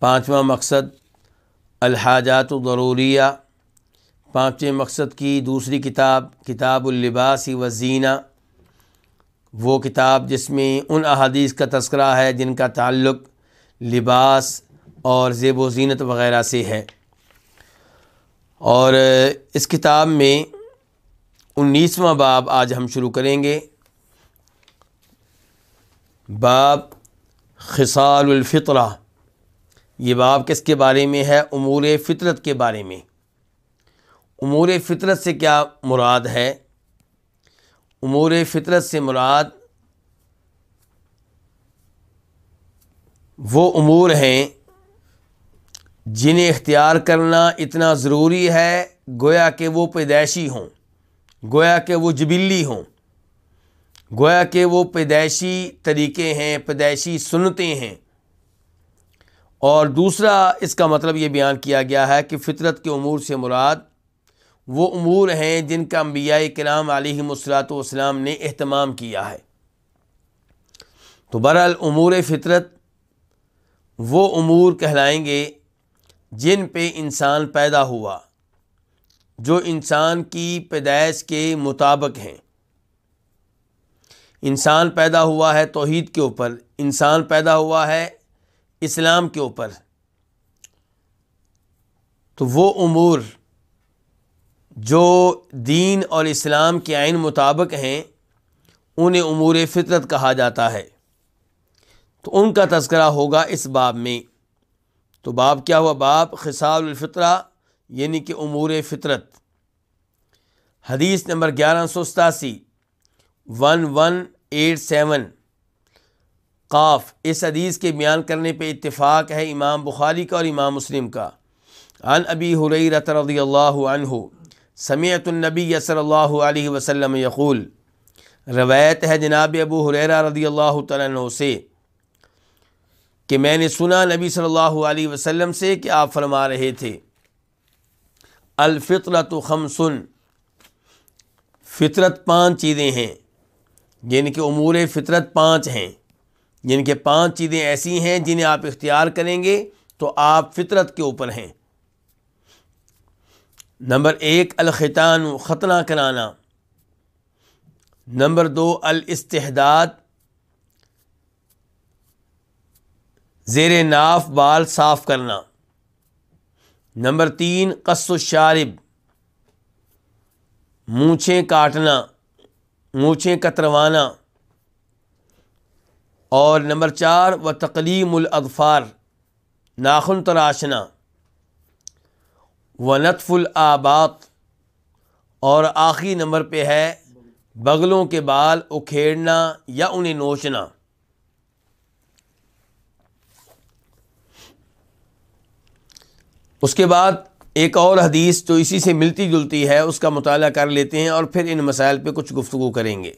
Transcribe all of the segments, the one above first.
पाँचवा मकसद अलहाजात ज़रूरिया पाँचवें मकसद की दूसरी किताब किताब लिबास व जीना वो किताब जिसमें उन अहादीस का तस्करा है जिनका ताल्लुक़ लिबास और जेब व जीनत वग़ैरह से है और इस किताब में उन्नीसवा बाब आज हम शुरू करेंगे बाब खसालफ़ितरा ये बाब किसके बारे में है अमूर फितरत के बारे में अमूर फितरत से क्या मुराद है अमूर फितरत से मुराद वो अमूर हैं जिन्हें इख्तियार करना इतना ज़रूरी है गोया कि वो पैदाइशी हों गोया के वो जबिली हों गोया के वो पैदाइशी तरीके हैं पैदाइशी सुनते हैं और दूसरा इसका मतलब ये बयान किया गया है कि फ़ितरत के अमूर से मुराद वो अमूर हैं जिनका अम्बिया कराम आलिमसलात वसलाम ने अहतमाम किया है तो बहरहाल अमूर फ़ितरत वो अमूर कहलाएँगे जिन पर इंसान पैदा हुआ जो इंसान की पैदाइश के मुताबिक हैं इंसान पैदा हुआ है तोहद के ऊपर इंसान पैदा हुआ है इस्लाम के ऊपर तो वो अमूर जो दीन और इस्लाम के आइन मुताबिक हैं उन्हें अमूर फितरत कहा जाता है तो उनका तस्करा होगा इस बाब में तो बाब क्या हुआ बाब खसालफ़ितरा यानी कि अमूर फितरत हदीस नंबर ग्यारह सौ सतासी वन वन एट सेवन काफ इस हदीस के बयान करने पर इतफ़ाक़ है इमाम बुखारी का और इमाम मुस्लिम का अन अबी हुरई रतरदी अल्लाह समेतनबी सल्ला वसम यकूल रवायत है जनाब अबू हुररा रदी अल्लाह तु से कि मैंने सुना नबी सल्लल्लाहु अलैहि वसल्लम से कि आप फरमा रहे थे अलफ़ितरत खमसन फ़ितरत पाँच चीज़ें हैं जिनके अमूर फ़ितरत पाँच हैं जिनके पांच चीज़ें ऐसी हैं जिन्हें आप इख्तियार करेंगे तो आप फितरत के ऊपर हैं नंबर एक अलखतान ख़तना कराना नंबर दो अलस्तहदाद ज़ेर नाफ बाल साफ़ करना नंबर तीन कस्शारब मूछें काटना मूछें कतरवाना और नंबर चार व तकलीमफ़ार नाखुन तराशना व नतफ़ुलआबात और आखिरी नंबर पे है बगलों के बाल उखेड़ना या उन्हें नोचना उसके बाद एक और हदीस जो इसी से मिलती जुलती है उसका मताल कर लेते हैं और फिर इन मसाइल पे कुछ गुफ्तु करेंगे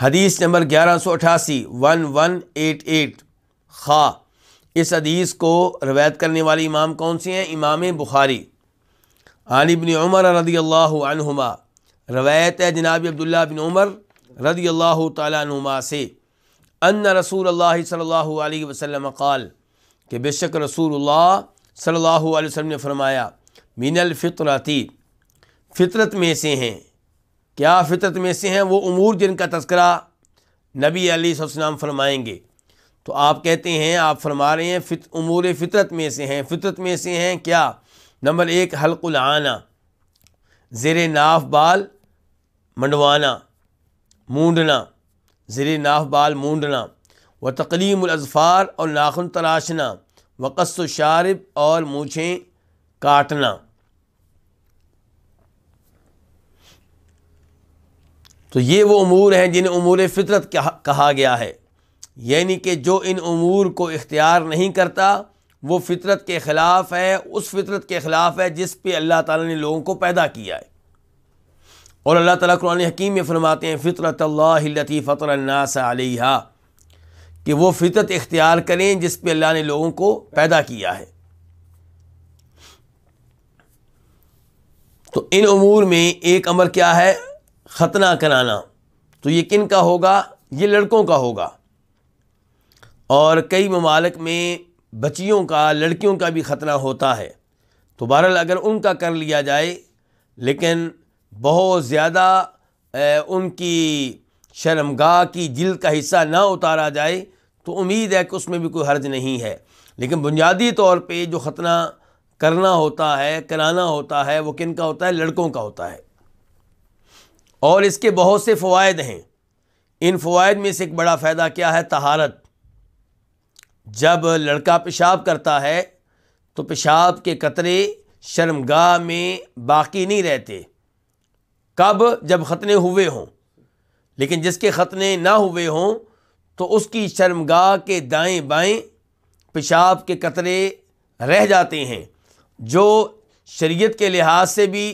हदीस नंबर ग्यारह सौ अठासी वन वन एट एट खा इस हदीस को रवायत करने वाले इमाम कौन से हैं इमाम बुखारी आलिबन उमर रदी अल्लाम रवायत है जनाब अब्दुल्ला बिन उमर रदी अल्लाह तुमा से अन रसूल अल्लाह सल्ला वसम क़ाल कि बेशक रसूल सल्ला वसम ने फरमाया मिनल फ़ितरती फ़ितरत में से हैं क्या फितरत में से हैं वो अमूर जिनका तस्करा नबी अलीसम फरमाएँगे तो आप कहते हैं आप फरमा रहे हैं फित अमूर फितरत में से हैं फितरत में से हैं क्या नंबर एक हल्कुलआना ज़ेर नाफ बाल मंडवाना मूडना ज़ेर नाफ बाल मूंडना व तकलीमज़फ़ार और नाखुन तराशना वक़स शारब और मूछें काटना तो ये वो अमूर हैं जिन्हें अमूर फ़ितरत कहा गया है यानी कि जो इन अमूर को इख्तियार नहीं करता वो फितरत के ख़िलाफ़ है उस फितरत के ख़िलाफ़ है जिस पर अल्लाह ताला ने लोगों को पैदा किया है और अल्लाह ताला कुरान हकीम में फरमाते हैं फ़ितरत लती फ़तरनासा कि वो फितरत इख्तियार करें जिस पर अल्लाह ने लोगों को पैदा किया है तो इन अमूर में एक अमर क्या है ख़तना कराना तो ये किन का होगा ये लड़कों का होगा और कई ममालक में बच्चियों का लड़कियों का भी ख़तना होता है तो बहरहाल अगर उनका कर लिया जाए लेकिन बहुत ज़्यादा उनकी शर्मगाह की जिल्द का हिस्सा ना उतारा जाए तो उम्मीद है कि उसमें भी कोई हर्ज नहीं है लेकिन बुनियादी तौर पे जो ख़तना करना होता है कराना होता है वो किन का होता है लड़कों का होता है और इसके बहुत से फ़वाद हैं इन फ़वाद में से एक बड़ा फ़ायदा क्या है तहारत जब लड़का पेशाब करता है तो पेशाब के कतरे शर्मगाह में बाकी नहीं रहते कब जब ख़तने हुए हों लेकिन जिसके ख़तने ना हुए हों तो उसकी शर्मगाह के दाएं बाएं पेशाब के कतरे रह जाते हैं जो शरीयत के लिहाज से भी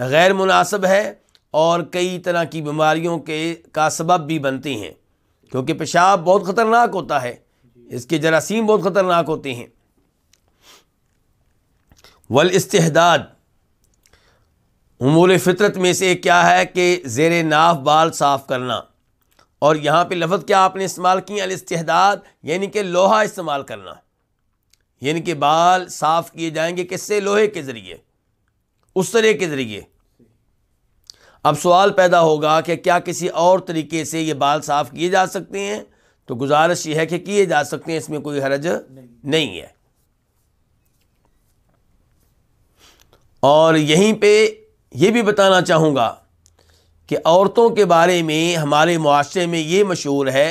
गैर मुनासब है और कई तरह की बीमारियों के का सबब भी बनती हैं क्योंकि पेशाब बहुत ख़तरनाक होता है इसके जरासीम बहुत ख़तरनाक होते हैं वल इस्तेदाद उमूल फितरत में से क्या है कि जेर नाफ बाल साफ़ करना और यहाँ पर लफ्ज़ क्या आपने इस्तेमाल किए किया अलस्तहदाद यानी कि लोहा इस्तेमाल करना यानी कि बाल साफ़ किए जाएंगे किससे लोहे के ज़रिए उस तरह के ज़रिए अब सवाल पैदा होगा कि क्या किसी और तरीके से ये बाल साफ़ किए जा सकते हैं तो गुजारिश ये है कि किए जा सकते हैं इसमें कोई हरज नहीं, नहीं है और यहीं पे ये भी बताना चाहूँगा कि औरतों के बारे में हमारे मुआरे में ये मशहूर है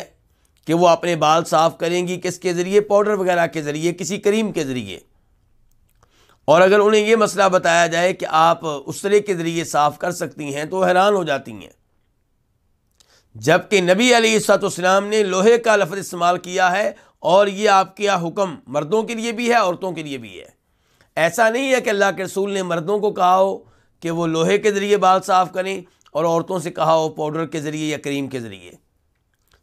कि वो अपने बाल साफ़ करेंगी किसके ज़रिए पाउडर वगैरह के ज़रिए किसी करीम के ज़रिए और अगर उन्हें ये मसला बताया जाए कि आप उसरे के ज़रिए साफ़ कर सकती हैं तो हैरान हो जाती हैं जबकि नबी अलैहिस्सलाम ने लोहे का लफ्ज़ इस्तेमाल किया है और ये आपके यहाँ हुक्म मर्दों के लिए भी है औरतों के लिए भी है ऐसा नहीं है कि अल्लाह के रसूल ने मर्दों को कहा हो कि वो लोहे के ज़रिए बाल साफ़ करें और औरतों से कहा हो पाउडर के ज़रिए या क्रीम के ज़रिए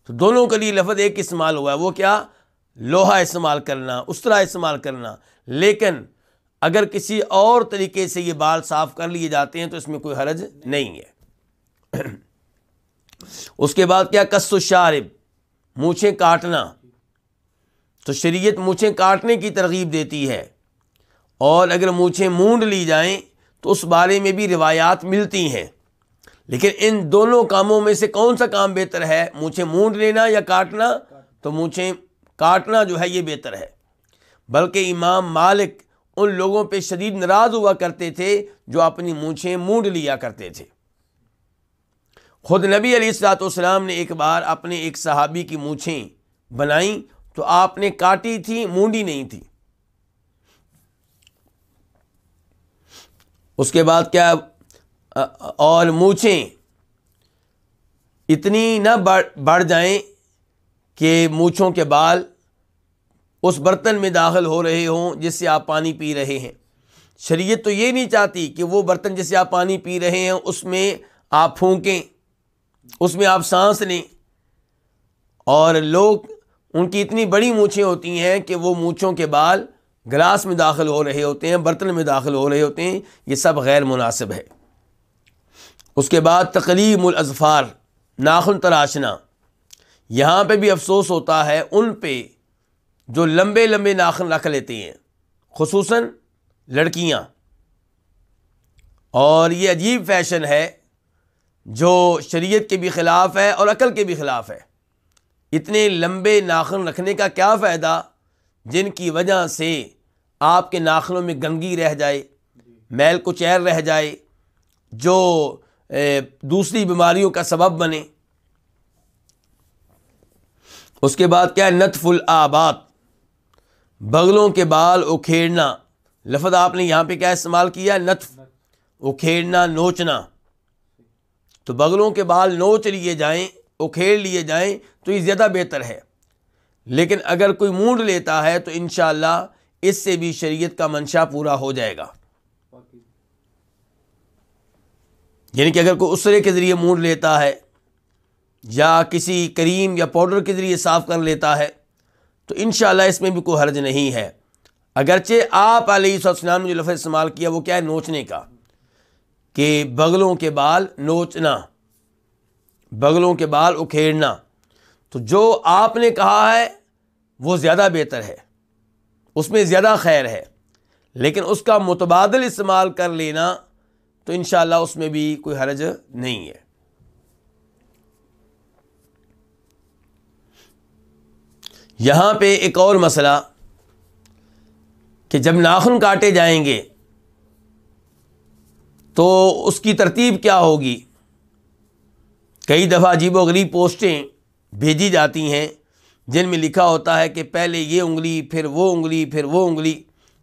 तो दोनों के लिए लफ्ज़ एक इस्तेमाल हुआ है वो क्या लोहा इस्तेमाल करना उस तरह इस्तेमाल करना लेकिन अगर किसी और तरीके से ये बाल साफ़ कर लिए जाते हैं तो इसमें कोई हरज नहीं है उसके बाद क्या कस्सु शारिब मूछें काटना तो शरीयत मूछें काटने की तरगीब देती है और अगर मूछें मूंड ली जाएं तो उस बारे में भी रिवायात मिलती हैं लेकिन इन दोनों कामों में से कौन सा काम बेहतर है मूछें मूंड लेना या काटना तो मूछें काटना जो है ये बेहतर है बल्कि इमाम मालिक उन लोगों पे शदीद नाराज़ हुआ करते थे जो अपनी मूछें मूड लिया करते थे खुद नबी अलीसलाम ने एक बार अपने एक सहाबी की मूछें बनाई तो आपने काटी थी मूडी नहीं थी उसके बाद क्या और मूछें इतनी ना बढ़ जाएं कि मूछों के बाल उस बर्तन में दाखिल हो रहे हों जिससे आप पानी पी रहे हैं शरीय तो ये नहीं चाहती कि वो बर्तन जिससे आप पानी पी रहे हैं उसमें आप फूकें उसमें आप सांस लें और लोग उनकी इतनी बड़ी मूछें होती हैं कि वो मूछों के बाल ग्लास में दाखिल हो रहे होते हैं बर्तन में दाखिल हो रहे होते हैं ये सब गैर मुनासिब है उसके बाद तकलीमज़फ़ार नाखुन तराशना यहाँ पर भी अफसोस होता है उन पर जो लंबे लंबे नाखन रख लेती हैं खसूस लड़कियाँ और ये अजीब फैशन है जो शरीयत के भी ख़िलाफ़ है और अकल के भी ख़िलाफ़ है इतने लंबे नाखन रखने का क्या फ़ायदा जिनकी वजह से आपके नाखनों में गंदगी रह जाए मैल कुचैर रह जाए जो दूसरी बीमारियों का सबब बने उसके बाद क्या है नतफुल आबाद बगलों के बाल उखेड़ना लफज आपने यहाँ पे क्या इस्तेमाल किया नतफ उखेड़ना नोचना तो बगलों के बाल नोच लिए जाएं उखेड़ लिए जाएं तो ये ज़्यादा बेहतर है लेकिन अगर कोई मूड लेता है तो इन इससे भी शरीयत का मंशा पूरा हो जाएगा यानी कि अगर कोई उसरे के ज़रिए मूड लेता है या किसी करीम या पाउडर के ज़रिए साफ़ कर लेता है तो इन इसमें भी कोई हर्ज नहीं है अगरचे आप आलम ने जो लफ्ज़ इस्तेमाल किया वो क्या है नोचने का कि बगलों के बाल नोचना बगलों के बाल उखेड़ना तो जो आपने कहा है वो ज़्यादा बेहतर है उसमें ज़्यादा खैर है लेकिन उसका मुतबाद इस्तेमाल कर लेना तो इन उसमें भी कोई हर्ज नहीं है यहाँ पे एक और मसला कि जब नाखून काटे जाएंगे तो उसकी तरतीब क्या होगी कई दफ़ा अजीब गरीब पोस्टें भेजी जाती हैं जिनमें लिखा होता है कि पहले ये उंगली फिर वो उंगली फिर वो उंगली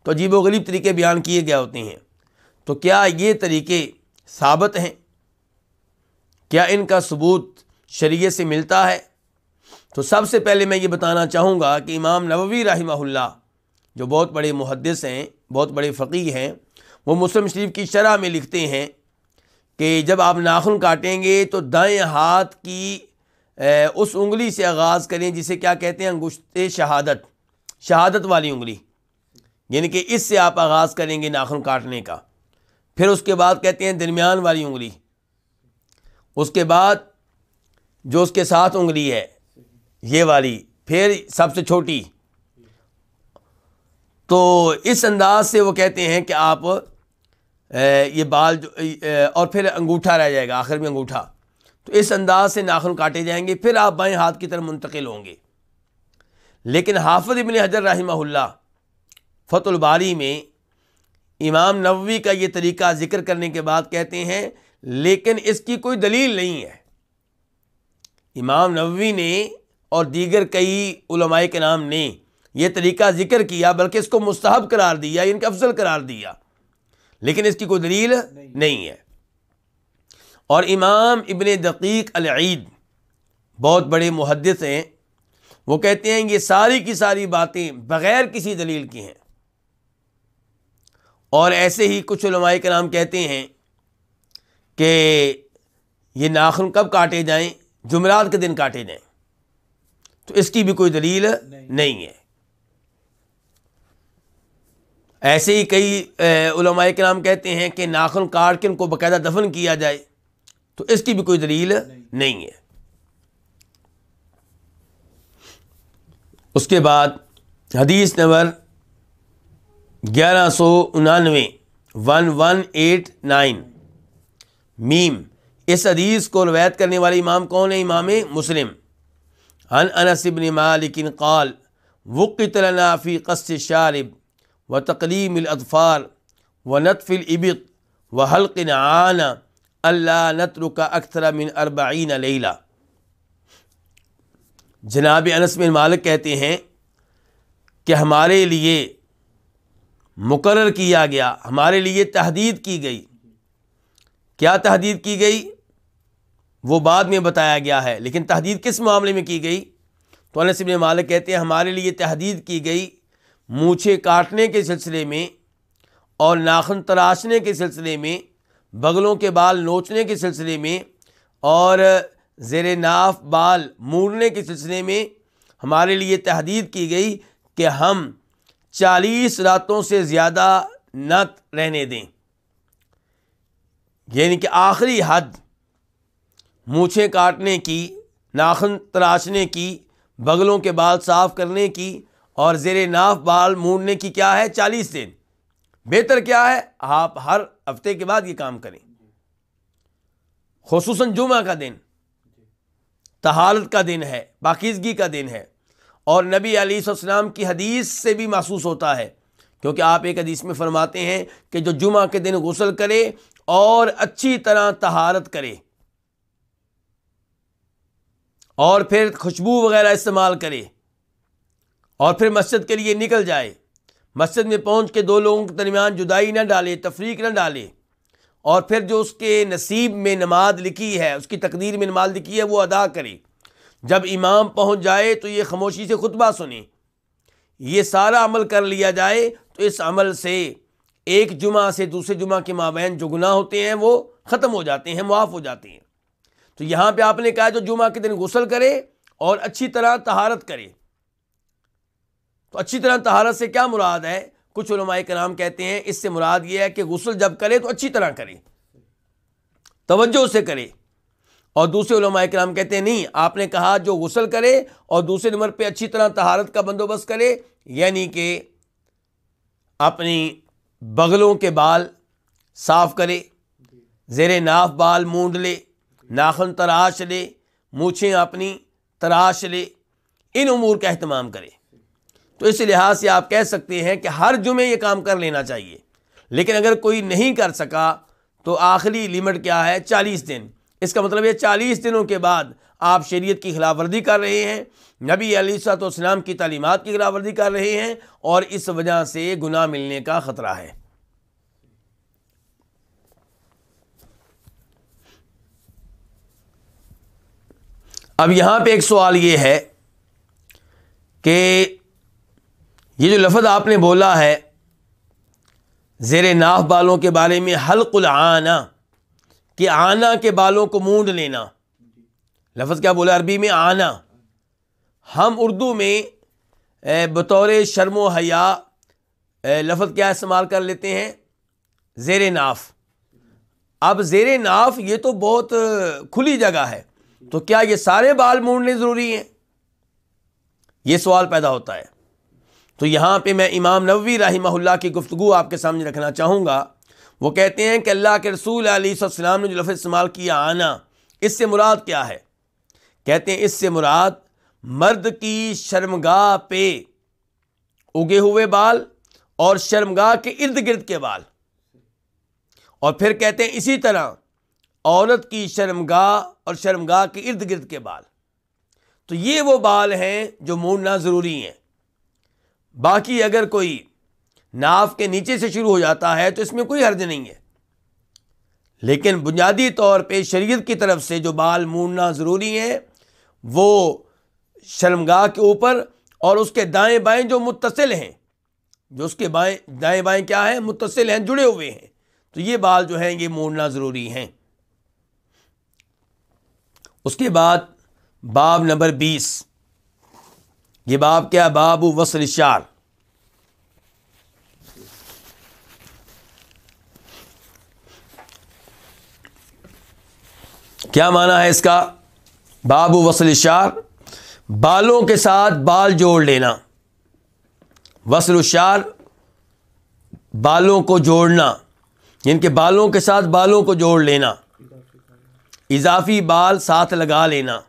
तो अजीब गरीब तरीके बयान किए गए होते हैं तो क्या ये तरीके साबित हैं क्या इनका सबूत शरीय से मिलता है तो सबसे पहले मैं ये बताना चाहूँगा कि इमाम नबी रही जो बहुत बड़े मुहदस हैं बहुत बड़े फ़कीर हैं वो मुस्लिम शरीफ की शरह में लिखते हैं कि जब आप नाखून काटेंगे तो दाएँ हाथ की ए, उस उंगली से आगाज़ करें जिसे क्या कहते हैं अंगुश्त शहादत शहादत वाली उंगली यानी कि इससे आप आगाज़ करेंगे नाखून काटने का फिर उसके बाद कहते हैं दरमियान वाली उंगली उसके बाद जो उसके साथ उंगली है ये वाली फिर सबसे छोटी तो इस अंदाज से वो कहते हैं कि आप ये बाल जो और फिर अंगूठा रह जाएगा आखिर में अंगूठा तो इस अंदाज से नाखून काटे जाएंगे फिर आप बाएं हाथ की तरफ मुंतकिल होंगे लेकिन हाफिज इबन हजर रहीमल्ला फतुलबारी में इमाम नववी का ये तरीका ज़िक्र करने के बाद कहते हैं लेकिन इसकी कोई दलील नहीं है इमाम नववी ने और दीगर कई उलमाए के नाम ने यह तरीका ज़िक्र किया बल्कि इसको मुस्तहब करार दिया इनके अफजल करार दिया लेकिन इसकी कोई दलील नहीं, नहीं है और इमाम इबन दकीक अलईद बहुत बड़े मुहदस हैं वो कहते हैं ये सारी की सारी बातें बग़ैर किसी दलील की हैं और ऐसे ही कुछ लमाई के नाम कहते हैं कि ये नाखन कब काटे जाएँ जुमरात के दिन काटे जाएँ तो इसकी भी कोई दलील नहीं, नहीं है ऐसे ही कई उलमाए के नाम कहते हैं कि नाखन काट के उनको बाकायदा दफन किया जाए तो इसकी भी कोई दलील नहीं, नहीं है उसके बाद हदीस नंबर ग्यारह सौ उनानवे वन वन एट नाइन मीम इस हदीस को रवायत करने वाले इमाम कौन है इमाम मुस्लिम अन अनसबन मालिकिन कौल वक़लनाफ़ी कस्त शारब व तकलीम अतफ़ार व नतफ़िल इबित व हल्किन आन अल्ला नतरुका अक्सर मिन अरबीन लेला जनाब अनस बिन मालिक कहते हैं कि हमारे लिए मुकर किया गया हमारे लिए तहदीद की गई क्या तहदीद की गई वो बाद में बताया गया है लेकिन तहदीद किस मामले में की गई तो अनस इबन मालिक कहते हैं हमारे लिए तहदीद की गई मूछे काटने के सिलसिले में और नाखन तराशने के सिलसिले में बगलों के बाल नोचने के सिलसिले में और जेर नाफ बाल मूड़ने के सिलसिले में हमारे लिए तहदीद की गई कि हम चालीस रातों से ज़्यादा न रहने दें यानी कि आखिरी हद मूछे काटने की नाखन तराशने की बगलों के बाल साफ़ करने की और जेर नाफ बाल मूड़ने की क्या है चालीस दिन बेहतर क्या है आप हर हफ्ते के बाद ये काम करें खसूस जुमा का दिन तहारत का दिन है बाकीदगी का दिन है और नबी अलीसम की हदीस से भी महसूस होता है क्योंकि आप एक हदीस में फरमाते हैं कि जो जुमा के दिन गसल करे और अच्छी तरह तहारत करे और फिर खुशबू वगैरह इस्तेमाल करे और फिर मस्जिद के लिए निकल जाए मस्जिद में पहुंच के दो लोगों के दरमियान जुदाई ना डाले तफरीक ना डाले और फिर जो उसके नसीब में नमाज लिखी है उसकी तकदीर में नमाज लिखी है वो अदा करे जब इमाम पहुंच जाए तो ये खामोशी से खुतबा सुने ये सारा अमल कर लिया जाए तो इस अमल से एक जुमा से दूसरे जुमा के माबेन जो गुनाह होते हैं वो ख़त्म हो जाते हैं मुआफ़ हो जाते हैं तो यहाँ पे आपने कहा जो जुमा के दिन गुसल करे और अच्छी तरह तहारत करे तो अच्छी तरह तहारत से क्या मुराद है कुछ कराम कहते हैं इससे मुराद ये है कि गुसल जब करे तो अच्छी तरह करे तवज्जो से करे और दूसरे कराम कहते हैं नहीं आपने कहा जो गसल करे और दूसरे नंबर पर अच्छी तरह तहारत का बंदोबस्त करे यानी कि अपनी बगलों के बाल साफ़ करे जेर नाफ बाल मूंड ले नाखन तराश ले मूछें अपनी तराश ले इन उमूर का अहतमाम करें तो इस लिहाज से आप कह सकते हैं कि हर जुमे ये काम कर लेना चाहिए लेकिन अगर कोई नहीं कर सका तो आखिरी लिमिट क्या है चालीस दिन इसका मतलब ये चालीस दिनों के बाद आप शरीयत की खिलाफ वर्जी कर रहे हैं नबी अलीसलाम की तालीमत की खिलाफ वर्जी कर रहे हैं और इस वजह से गुनाह मिलने का ख़तरा है अब यहाँ पे एक सवाल ये है कि ये जो लफ्ज़ आपने बोला है ज़ेर नाफ बालों के बारे में हल्कुल आना कि आना के बालों को मूंड लेना लफ्ज़ क्या बोला अरबी में आना हम उर्दू में बतौर शर्म हया लफ्ज़ क्या इस्तेमाल कर लेते हैं ज़ेर नाफ अब ज़ेर नाफ ये तो बहुत खुली जगह है तो क्या ये सारे बाल मोड़ने ज़रूरी हैं ये सवाल पैदा होता है तो यहाँ पे मैं इमाम नबी रही की गुफ्तु आपके सामने रखना चाहूँगा वो कहते हैं कि अल्लाह के रसूल आलीसम ने जो लफ्ज़ इस्तेमाल किया आना इससे मुराद क्या है कहते हैं इससे मुराद मर्द की शर्मगा पे उगे हुए बाल और शर्मगा के इर्द गिर्द के बाल और फिर कहते हैं इसी तरह औरत की शर्मगा और शर्मगा के इर्द गिर्द के बाल तो ये वो बाल हैं जो मोड़ना ज़रूरी हैं बाकी अगर कोई नाफ के नीचे से शुरू हो जाता है तो इसमें कोई हर्ज नहीं है लेकिन बुनियादी तौर पे शरीयत की तरफ से जो बाल मोड़ना ज़रूरी है वो शर्मगा के ऊपर और उसके दाएं बाएं जो मुतसिल हैं जो उसके बाएं दाएं बाएं क्या है मुतसिल हैं जुड़े हुए हैं तो ये बाल जो हैं ये मोड़ना ज़रूरी हैं उसके बाद बाब नंबर बीस ये बाब क्या बाब वसल शार क्या माना है इसका बाब वसल शार बालों के साथ बाल जोड़ लेना वसल शार बालों को जोड़ना इनके बालों के साथ बालों को जोड़ लेना इजाफी बाल साथ लगा लेना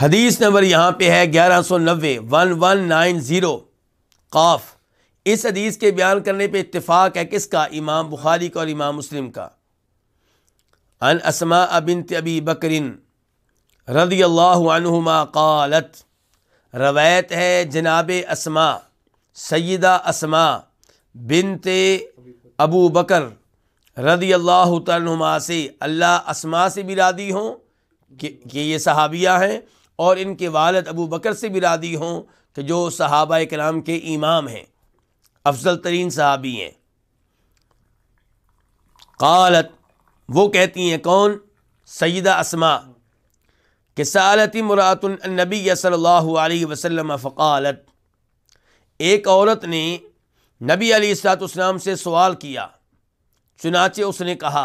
हदीस नंबर यहाँ पे है ग्यारह सौ नबे वन वन नाइन ज़ीरो काफ इस हदीस के बयान करने पे इतफ़ाक़ है किसका इमाम बुखारी का और इमाम मुस्लिम का अन असमा अबिन तबी बकरिन रदी अल्लाहमा कालत रवायत है जनाब असमा सदा असमा बिनते अबू बकर रदी अल्लाह तुमा से अल्लाह असमा से भी रादी हों कि, ये सहाबिया हैं और इनके वालद अबू बकर से भी रादी हों कि जो सहाबा कराम के इमाम हैं अफजल तरीन सहाबी हैं कालत वो कहती हैं कौन सैदा असमा कि सालती मुरातनबी सल्ला वसलम फ़ालत एक औरत ने नबी अली सलाम से सवाल किया चुनाचे उसने कहा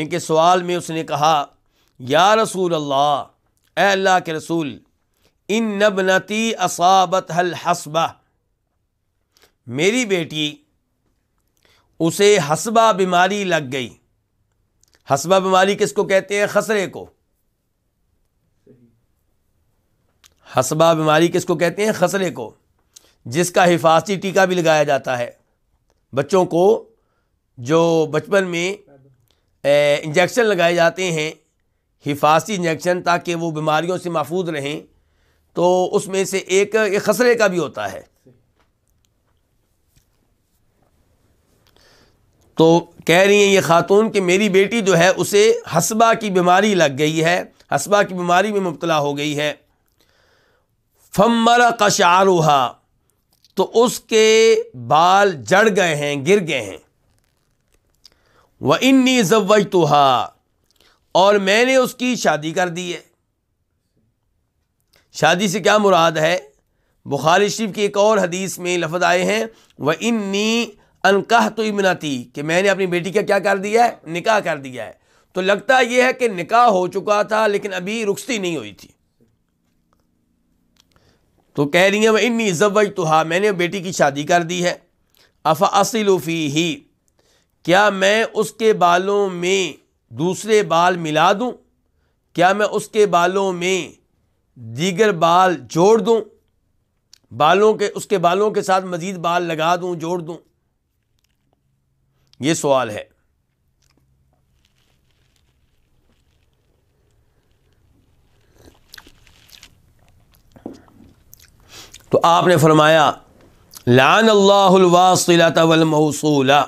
इनके सवाल में उसने कहा या रसूल अल्लाह अल्लाह के रसूल इन नबनती असाबत हल हसबा मेरी बेटी उसे हसबा बीमारी लग गई हसबा बीमारी किसको कहते हैं खसरे को हसबा बीमारी किसको कहते हैं खसरे को जिसका हिफाजती टीका भी लगाया जाता है बच्चों को जो बचपन में इंजेक्शन लगाए जाते हैं हिफाजती इंजेक्शन ताकि वो बीमारियों से महफूज रहें तो उसमें से एक, एक खसरे का भी होता है तो कह रही हैं ये खातून कि मेरी बेटी जो है उसे हसबा की बीमारी लग गई है हसबा की बीमारी में मुबतला हो गई है फमर कशारुहा तो उसके बाल जड़ गए हैं गिर गए हैं व इन्नी जवज तुहा और मैंने उसकी शादी कर दी है शादी से क्या मुराद है बुखारी शरीफ की एक और हदीस में लफज आए हैं व इन्नी अनकाह तो इमनाती कि मैंने अपनी बेटी का क्या कर दिया है निकाह कर दिया है तो लगता यह है कि निकाह हो चुका था लेकिन अभी रुखसती नहीं हुई थी तो कह रही है वह इन्नी जवज तो मैंने बेटी की शादी कर दी है अफ़ा असलूफ़ी ही क्या मैं उसके बालों में दूसरे बाल मिला दूं? क्या मैं उसके बालों में दीगर बाल जोड़ दूं? बालों के उसके बालों के साथ मज़ीद बाल लगा दूं जोड़ दूं? ये सवाल है तो आपने फरमाया लान अल्लाहवासिलत वलमौसूला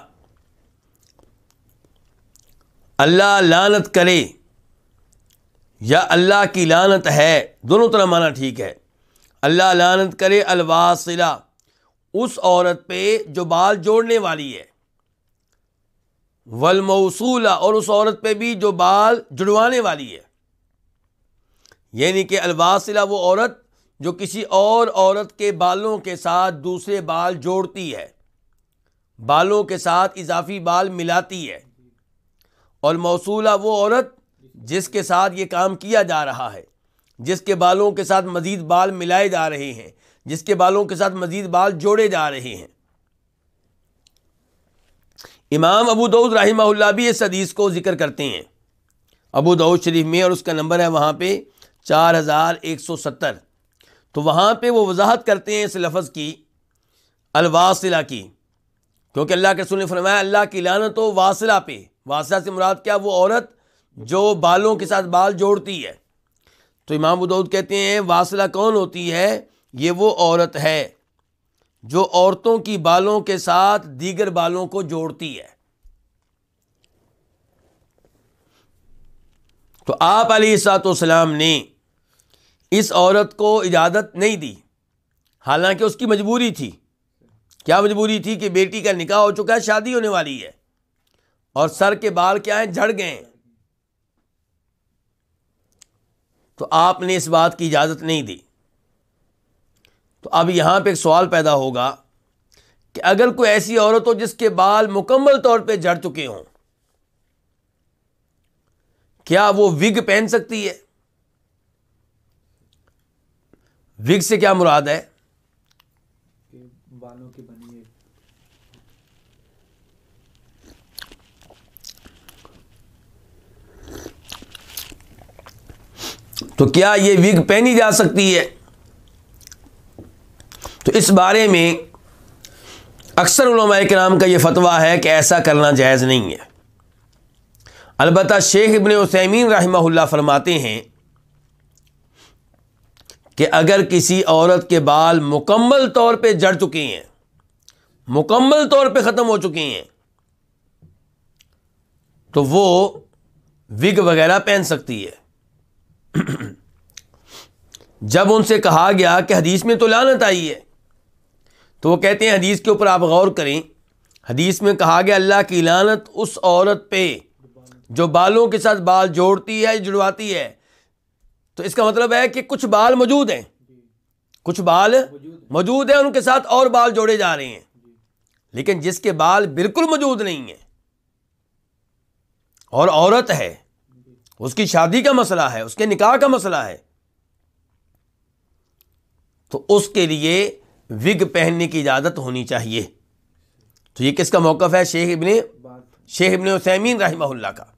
अल्लाह लानत करे या अल्लाह की लानत है दोनों तरह माना ठीक है अल्लाह लानत करे अलवासिला उस औरत पे जो बाल जोड़ने वाली है वलमसूला और उस औरत पे भी जो बाल जुड़वाने वाली है यानी कि अलवासिला वो औरत जो किसी और औरत के बालों के साथ दूसरे बाल जोड़ती है बालों के साथ इजाफी बाल मिलाती है और मौसूला वो औरत जिसके साथ ये काम किया जा रहा है जिसके बालों के साथ मज़ीद बाल मिलाए जा रहे हैं जिसके बालों के साथ मज़ीद बाल जोड़े जा रहे हैं इमाम अबू दाऊद रही भी इस हदीस को जिक्र करते हैं अबू दाऊद शरीफ में और उसका नंबर है वहाँ पर चार हज़ार एक सौ सत्तर तो वहाँ पर वो वजाहत करते हैं इस लफज की अलवासिला की क्योंकि अल्लाह के रसूल ने फरमाया अल्लाह की लानत हो वासिला पे वासा से मुराद क्या वो औरत जो बालों के साथ बाल जोड़ती है तो इमाम उदौद कहते हैं वासला कौन होती है ये वो औरत है जो औरतों की बालों के साथ दीगर बालों को जोड़ती है तो आप अलीसलाम ने इस औरत को इजाज़त नहीं दी हालांकि उसकी मजबूरी थी क्या मजबूरी थी कि बेटी का निकाह हो चुका है शादी होने वाली है और सर के बाल क्या हैं झड़ गए तो आपने इस बात की इजाज़त नहीं दी तो अब यहां पे एक सवाल पैदा होगा कि अगर कोई ऐसी औरत हो जिसके बाल मुकम्मल तौर पे झड़ चुके हों क्या वो विग पहन सकती है विग से क्या मुराद है तो क्या ये विग पहनी जा सकती है तो इस बारे में अक्सर के नाम का ये फतवा है कि ऐसा करना जायज़ नहीं है अलबत् शेख इबन उसमीन रहमहुल्ला फरमाते हैं कि अगर किसी औरत के बाल मुकम्मल तौर पे जड़ चुके हैं मुकम्मल तौर पे ख़त्म हो चुके हैं तो वो विग वगैरह पहन सकती है जब उनसे कहा गया कि हदीस में तो लानत आई है तो वो कहते हैं हदीस के ऊपर आप गौर करें हदीस में कहा गया अल्लाह की लानत उस औरत पे जो बालों के साथ बाल जोड़ती है जुड़वाती है तो इसका मतलब है कि कुछ बाल मौजूद हैं कुछ बाल मौजूद हैं उनके साथ और बाल जोड़े जा रहे हैं लेकिन जिसके बाल बिल्कुल मौजूद नहीं है और औरत है उसकी शादी का मसला है उसके निकाह का मसला है तो उसके लिए विग पहनने की इजाज़त होनी चाहिए तो ये किसका मौक़ है Sheikh Ibn Sheikh Ibn Uthaymeen रही का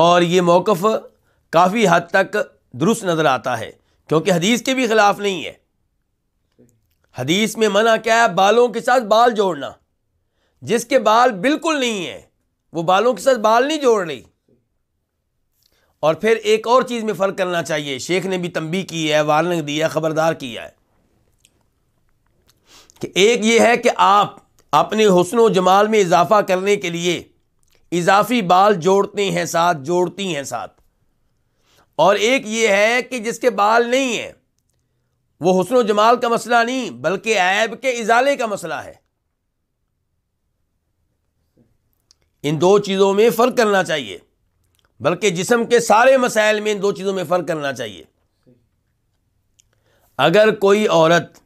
और ये मौकफ़ काफ़ी हद तक दुरुस्त नज़र आता है क्योंकि हदीस के भी ख़िलाफ़ नहीं है हदीस में मना क्या है बालों के साथ बाल जोड़ना जिसके बाल बिल्कुल नहीं है वो बालों के साथ बाल नहीं जोड़ रही और फिर एक और चीज़ में फ़र्क करना चाहिए शेख ने भी तंबी की है वार्निंग दी है ख़बरदार किया है कि एक ये है कि आप अपने हसन व जमाल में इजाफ़ा करने के लिए इजाफी बाल जोड़ते हैं साथ जोड़ती हैं साथ और एक ये है कि जिसके बाल नहीं हैं वो हसन व जमाल का मसला नहीं बल्कि ऐब के इजाले का मसला है इन दो चीज़ों में फ़र्क करना चाहिए बल्कि जिसम के सारे मसाइल में इन दो चीज़ों में फ़र्क करना चाहिए अगर कोई औरत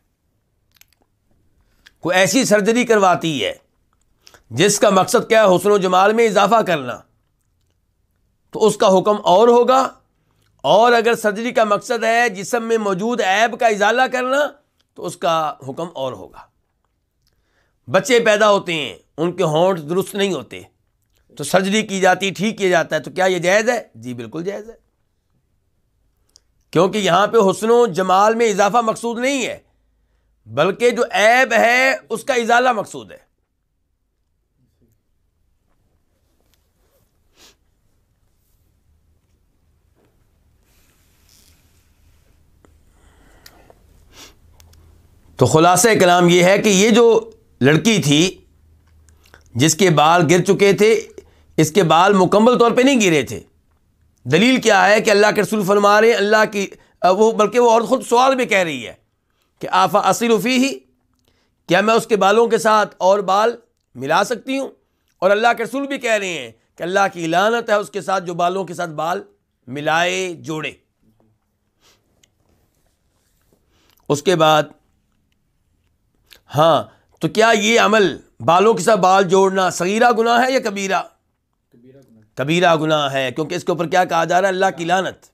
को ऐसी सर्जरी करवाती है जिसका मकसद क्या है हसन जमाल में इजाफा करना तो उसका हुक्म और होगा और अगर सर्जरी का मकसद है जिसम में मौजूद ऐब का इजाला करना तो उसका हुक्म और होगा बच्चे पैदा होते हैं उनके होंठ दुरुस्त नहीं होते तो सर्जरी की जाती ठीक किया जाता है तो क्या ये जायज़ है जी बिल्कुल जायज़ है क्योंकि यहां पे हसन जमाल में इजाफा मकसूद नहीं है बल्कि जो ऐब है उसका इजाला मकसूद है तो ख़ुलासा कलाम यह है कि ये जो लड़की थी जिसके बाल गिर चुके थे इसके बाल मुकम्मल तौर पर नहीं गिरे थे दलील क्या है कि अल्लाह के रसूल फरमा रहे अल्लाह की वो बल्कि वो औरत खुद सवाल भी कह रही है कि आफा उफ़ी ही क्या मैं उसके बालों के साथ और बाल मिला सकती हूँ और अल्लाह के रसूल भी कह रहे हैं कि अल्लाह की लानत है उसके साथ जो बालों के साथ बाल मिलाए जोड़े उसके बाद हाँ तो क्या ये अमल बालों के साथ बाल जोड़ना सगीरा गुनाह है या कबीरा कबीरा गुनाह है क्योंकि इसके ऊपर क्या कहा जा रहा है अल्लाह की लानत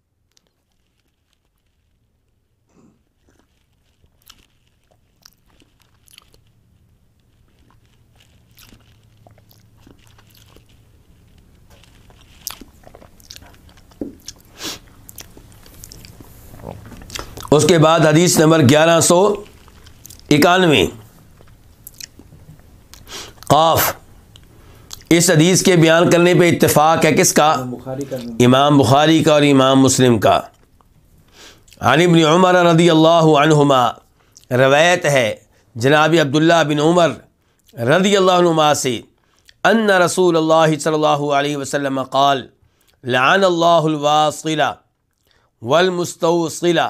उसके बाद हदीस नंबर ग्यारह सौ इक्यानवे काफ़ इस हदीस के बयान करने पे इतफ़ाक़ है किसका इमाम बुखारी का और इमाम मुस्लिम का अनिबन उमर रदी अल्लाहमा रवायत है जनाब अब्दुल्ला बिन उमर रदी अल्लाहमा से अन रसूल अल्लाह वसलम कल लान अल्लाहवासिला वलमस्तौसिला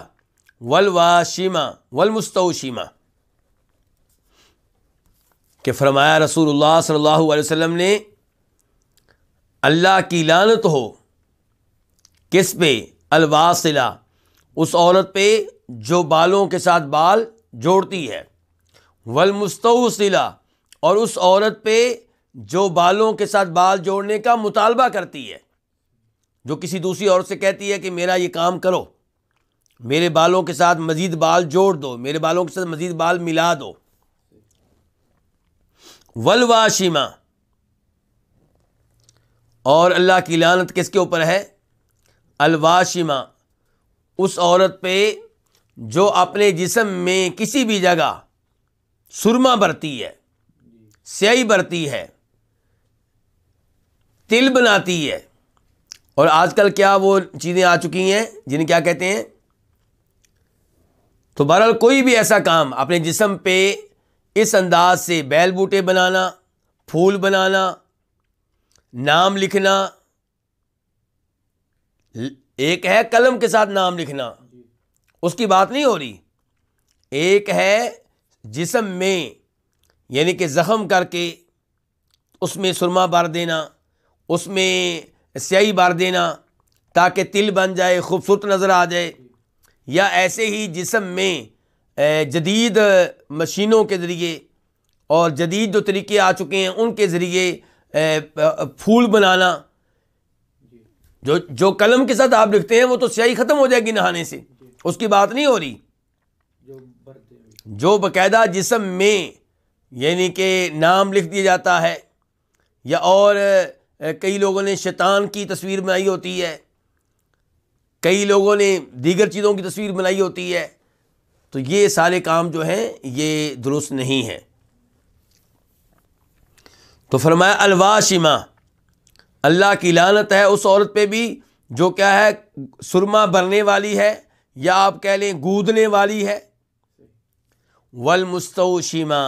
वलवाशिमा वलमस्तौशीमा कि फरमाया रसूल सल्ला वसम ने अल्लाह की लानत हो किस पे अलवासिला उस औरत पे जो बालों के साथ बाल जोड़ती है वलमुस्तौसिला और उस औरत पे जो बालों के साथ बाल जोड़ने का मुतालबा करती है जो किसी दूसरी औरत से कहती है कि मेरा ये काम करो मेरे बालों के साथ मज़ीद बाल जोड़ दो मेरे बालों के साथ मज़ीद बाल मिला दो वलवाशिमा और अल्लाह की लानत किसके ऊपर है अलवाशिमा उस औरत पे जो अपने जिसम में किसी भी जगह सुरमा बरती है स्याही बरती है तिल बनाती है और आजकल क्या वो चीज़ें आ चुकी हैं जिन्हें क्या कहते हैं तो बहरहाल कोई भी ऐसा काम अपने जिसम पे इस अंदाज से बैल बूटे बनाना फूल बनाना नाम लिखना एक है कलम के साथ नाम लिखना उसकी बात नहीं हो रही एक है जिसम में यानी कि ज़ख़म करके उसमें सुरमा बार देना उसमें स्याही बार देना ताकि तिल बन जाए खूबसूरत नज़र आ जाए या ऐसे ही जिसम में जदीद मशीनों के ज़रिए और जदीद जो तरीके आ चुके हैं उनके ज़रिए फूल बनाना जो जो कलम के साथ आप लिखते हैं वो तो स्याही ख़त्म हो जाएगी नहाने से उसकी बात नहीं हो रही जो बाकायदा जिसम में यानी कि नाम लिख दिया जाता है या और कई लोगों ने शैतान की तस्वीर बनाई होती है कई लोगों ने दीगर चीज़ों की तस्वीर बनाई होती है तो ये सारे काम जो हैं ये दुरुस्त नहीं हैं तो फरमाया अलवाशिमा अल्लाह की लानत है उस औरत पे भी जो क्या है सुरमा भरने वाली है या आप कह लें गूदने वाली है वल मुस्तौशिमा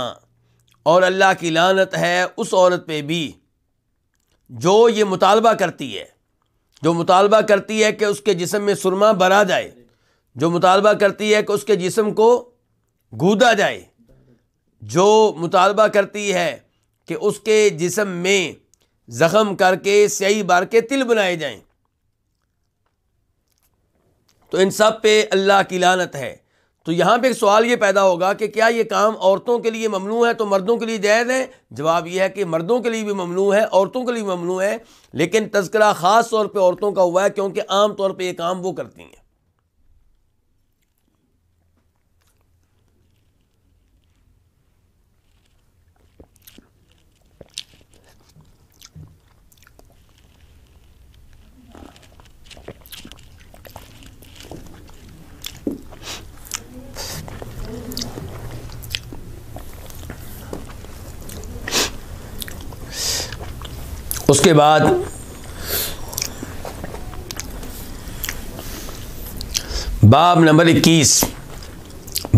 और अल्लाह की लानत है उस औरत पे भी जो ये मुतालबा करती है जो मुतालबा करती है कि उसके जिसम में सुरमा भरा जाए जो मुतालबा करती है कि उसके जिसम को गूदा जाए जो मुतालबा करती है कि उसके जिसम में ज़ख़म करके सही बार के तिल बनाए जाएं तो इन सब पे अल्लाह की लानत है तो यहाँ पे एक सवाल ये पैदा होगा कि क्या ये काम औरतों के लिए ममनू है तो मर्दों के लिए जायज़ है जवाब यह है कि मर्दों के लिए भी ममनू है औरतों के लिए भी ममनू है लेकिन तस्करा ख़ास तौर पर औरतों का हुआ है क्योंकि आम तौर पर यह काम वो करती हैं उसके बाद बाब नंबर इक्कीस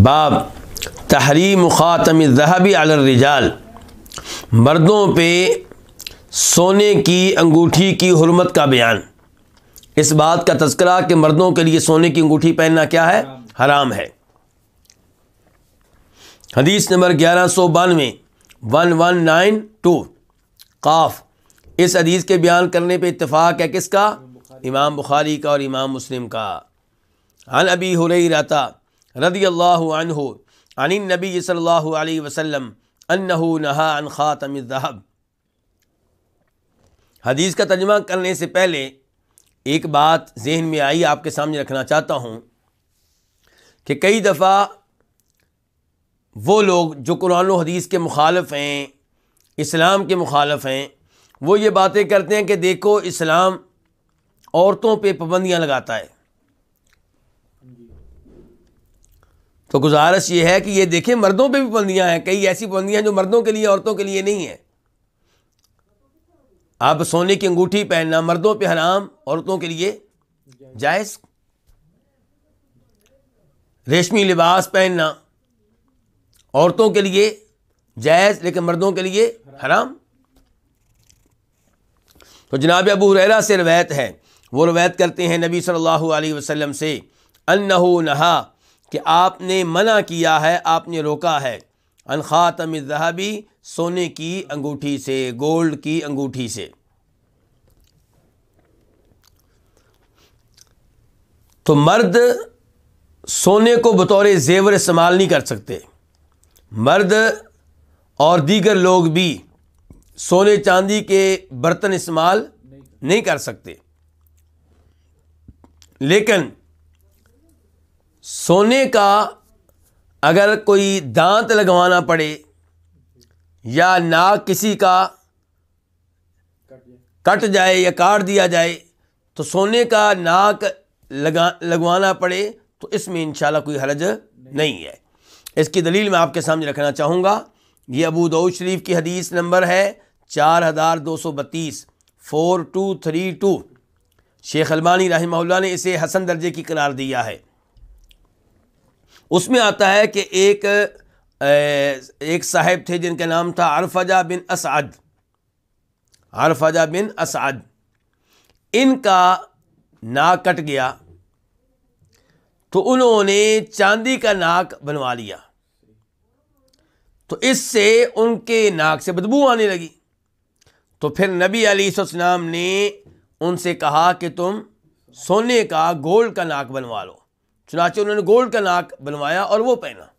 बाब तहरीम ख़ातम जहबी अलरिजाल मर्दों पे सोने की अंगूठी की हरमत का बयान इस बात का तस्करा कि मर्दों के लिए सोने की अंगूठी पहनना क्या है हराम है हदीस नंबर ग्यारह सौ बानवे वन वन नाइन टू काफ़ इस हदीस के बयान करने पर इतफ़ाक़ है किसका इमाम बुखारी का और इमाम मुस्लिम का अन अबी हो रही रहता रदी अल्लाह अन नबी सल्ला वसम अन्नहू अन ख़ातम ज़हब हदीस का तर्जमा करने से पहले एक बात जहन में आई आपके सामने रखना चाहता हूँ कि कई दफ़ा वो लोग जो कुरान हदीस के मुखालफ हैं इस्लाम के मुखालफ हैं वो ये बातें करते हैं कि देखो इस्लाम औरतों पे पाबंदियाँ लगाता है तो गुजारिश ये है कि ये देखें मर्दों पे भी पाबंदियाँ हैं कई ऐसी पाबंदियाँ जो मर्दों के लिए औरतों के लिए नहीं है आप सोने की अंगूठी पहनना मर्दों पे हराम औरतों के लिए जायज़ रेशमी लिबास पहनना औरतों के लिए जायज़ लेकिन मर्दों के लिए हराम तो जनाब अबू हुरैरा से रवायत है वो रवायत करते हैं नबी सल्लल्लाहु अलैहि वसल्लम से अन्नहु नहा कि आपने मना किया है आपने रोका है अन अनख़ातम जहाबी सोने की अंगूठी से गोल्ड की अंगूठी से तो मर्द सोने को बतौर जेवर इस्तेमाल नहीं कर सकते मर्द और दीगर लोग भी सोने चांदी के बर्तन इस्तेमाल नहीं कर सकते लेकिन सोने का अगर कोई दांत लगवाना पड़े या नाक किसी का कट जाए या काट दिया जाए तो सोने का नाक लगा लगवाना पड़े तो इसमें इंशाल्लाह कोई हर्ज नहीं है इसकी दलील मैं आपके सामने रखना चाहूँगा ये अबू दाऊद शरीफ की हदीस नंबर है चार हज़ार दो सौ बत्तीस four two three two Sheikh Albani रही ने इसे हसन दर्जे की करार दिया है उसमें आता है कि एक एक साहब थे जिनका नाम था अरफजा बिन असद अरफजा बिन असद इनका नाक कट गया तो उन्होंने चांदी का नाक बनवा लिया तो इससे उनके नाक से बदबू आने लगी तो फिर नबी अलीसम ने उनसे कहा कि तुम सोने का गोल्ड का नाक बनवा लो चुनाचे उन्होंने गोल्ड का नाक बनवाया और वो पहना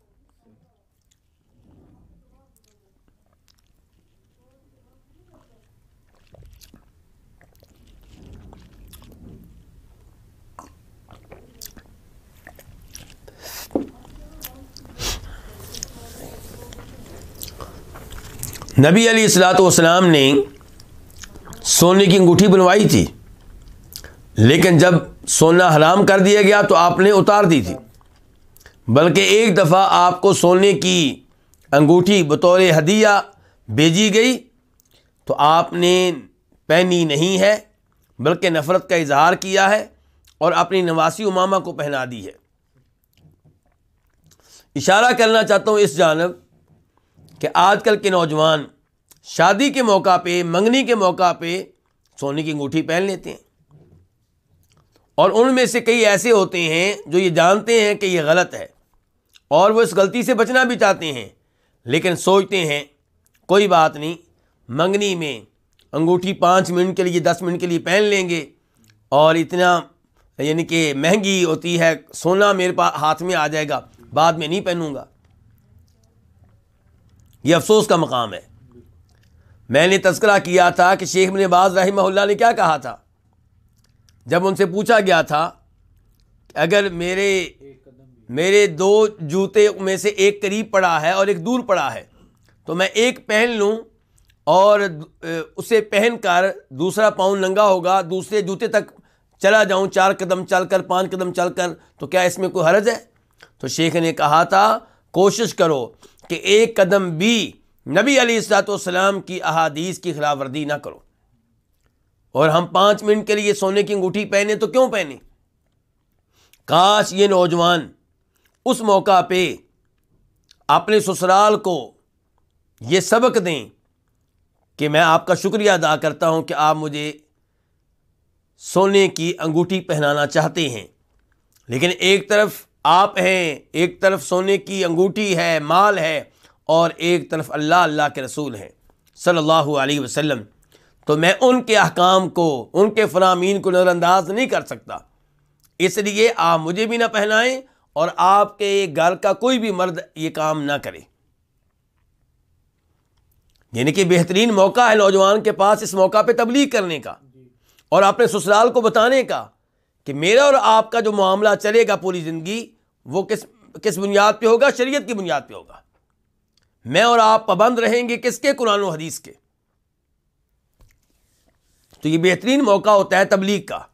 नबी अली सलाम ने सोने की अंगूठी बनवाई थी लेकिन जब सोना हराम कर दिया गया तो आपने उतार दी थी बल्कि एक दफ़ा आपको सोने की अंगूठी बतौर हदिया भेजी गई तो आपने पहनी नहीं है बल्कि नफ़रत का इजहार किया है और अपनी नवासी उमामा को पहना दी है इशारा करना चाहता हूँ इस जानब कि आजकल के नौजवान शादी के मौका पे मंगनी के मौका पे सोने की अंगूठी पहन लेते हैं और उनमें से कई ऐसे होते हैं जो ये जानते हैं कि ये गलत है और वो इस गलती से बचना भी चाहते हैं लेकिन सोचते हैं कोई बात नहीं मंगनी में अंगूठी पाँच मिनट के लिए दस मिनट के लिए पहन लेंगे और इतना यानी कि महंगी होती है सोना मेरे पास हाथ में आ जाएगा बाद में नहीं पहनूंगा ये अफसोस का मकाम है मैंने तस्करा किया था कि शेख मिन बाज रही ने क्या कहा था जब उनसे पूछा गया था अगर मेरे मेरे दो जूते में से एक करीब पड़ा है और एक दूर पड़ा है तो मैं एक पहन लूँ और उसे पहन कर दूसरा पाँव नंगा होगा दूसरे जूते तक चला जाऊँ चार कदम चल कर पाँच कदम चल कर तो क्या इसमें कोई हर्ज है तो शेख ने कहा था कोशिश करो कि एक कदम भी नबी अलीसलाम की अहादीस की खिलाफ वर्दी ना करो और हम पाँच मिनट के लिए सोने की अंगूठी पहने तो क्यों पहने काश ये नौजवान उस मौका पे अपने ससुराल को ये सबक दें कि मैं आपका शुक्रिया अदा करता हूँ कि आप मुझे सोने की अंगूठी पहनाना चाहते हैं लेकिन एक तरफ आप हैं एक तरफ सोने की अंगूठी है माल है और एक तरफ अल्लाह अल्लाह के रसूल हैं सल्लल्लाहु अलैहि वसल्लम तो मैं उनके अहकाम को उनके फरामीन को नज़रअंदाज नहीं कर सकता इसलिए आप मुझे भी ना पहनाएं और आपके घर का कोई भी मर्द ये काम ना करे यानी कि बेहतरीन मौका है नौजवान के पास इस मौका पर तबलीग करने का और अपने ससुराल को बताने का कि मेरा और आपका जो मामला चलेगा पूरी ज़िंदगी वो किस किस बुनियाद पे होगा शरीयत की बुनियाद पे होगा मैं और आप पाबंद रहेंगे किसके कुरान और हदीस के तो ये बेहतरीन मौका होता है तबलीग का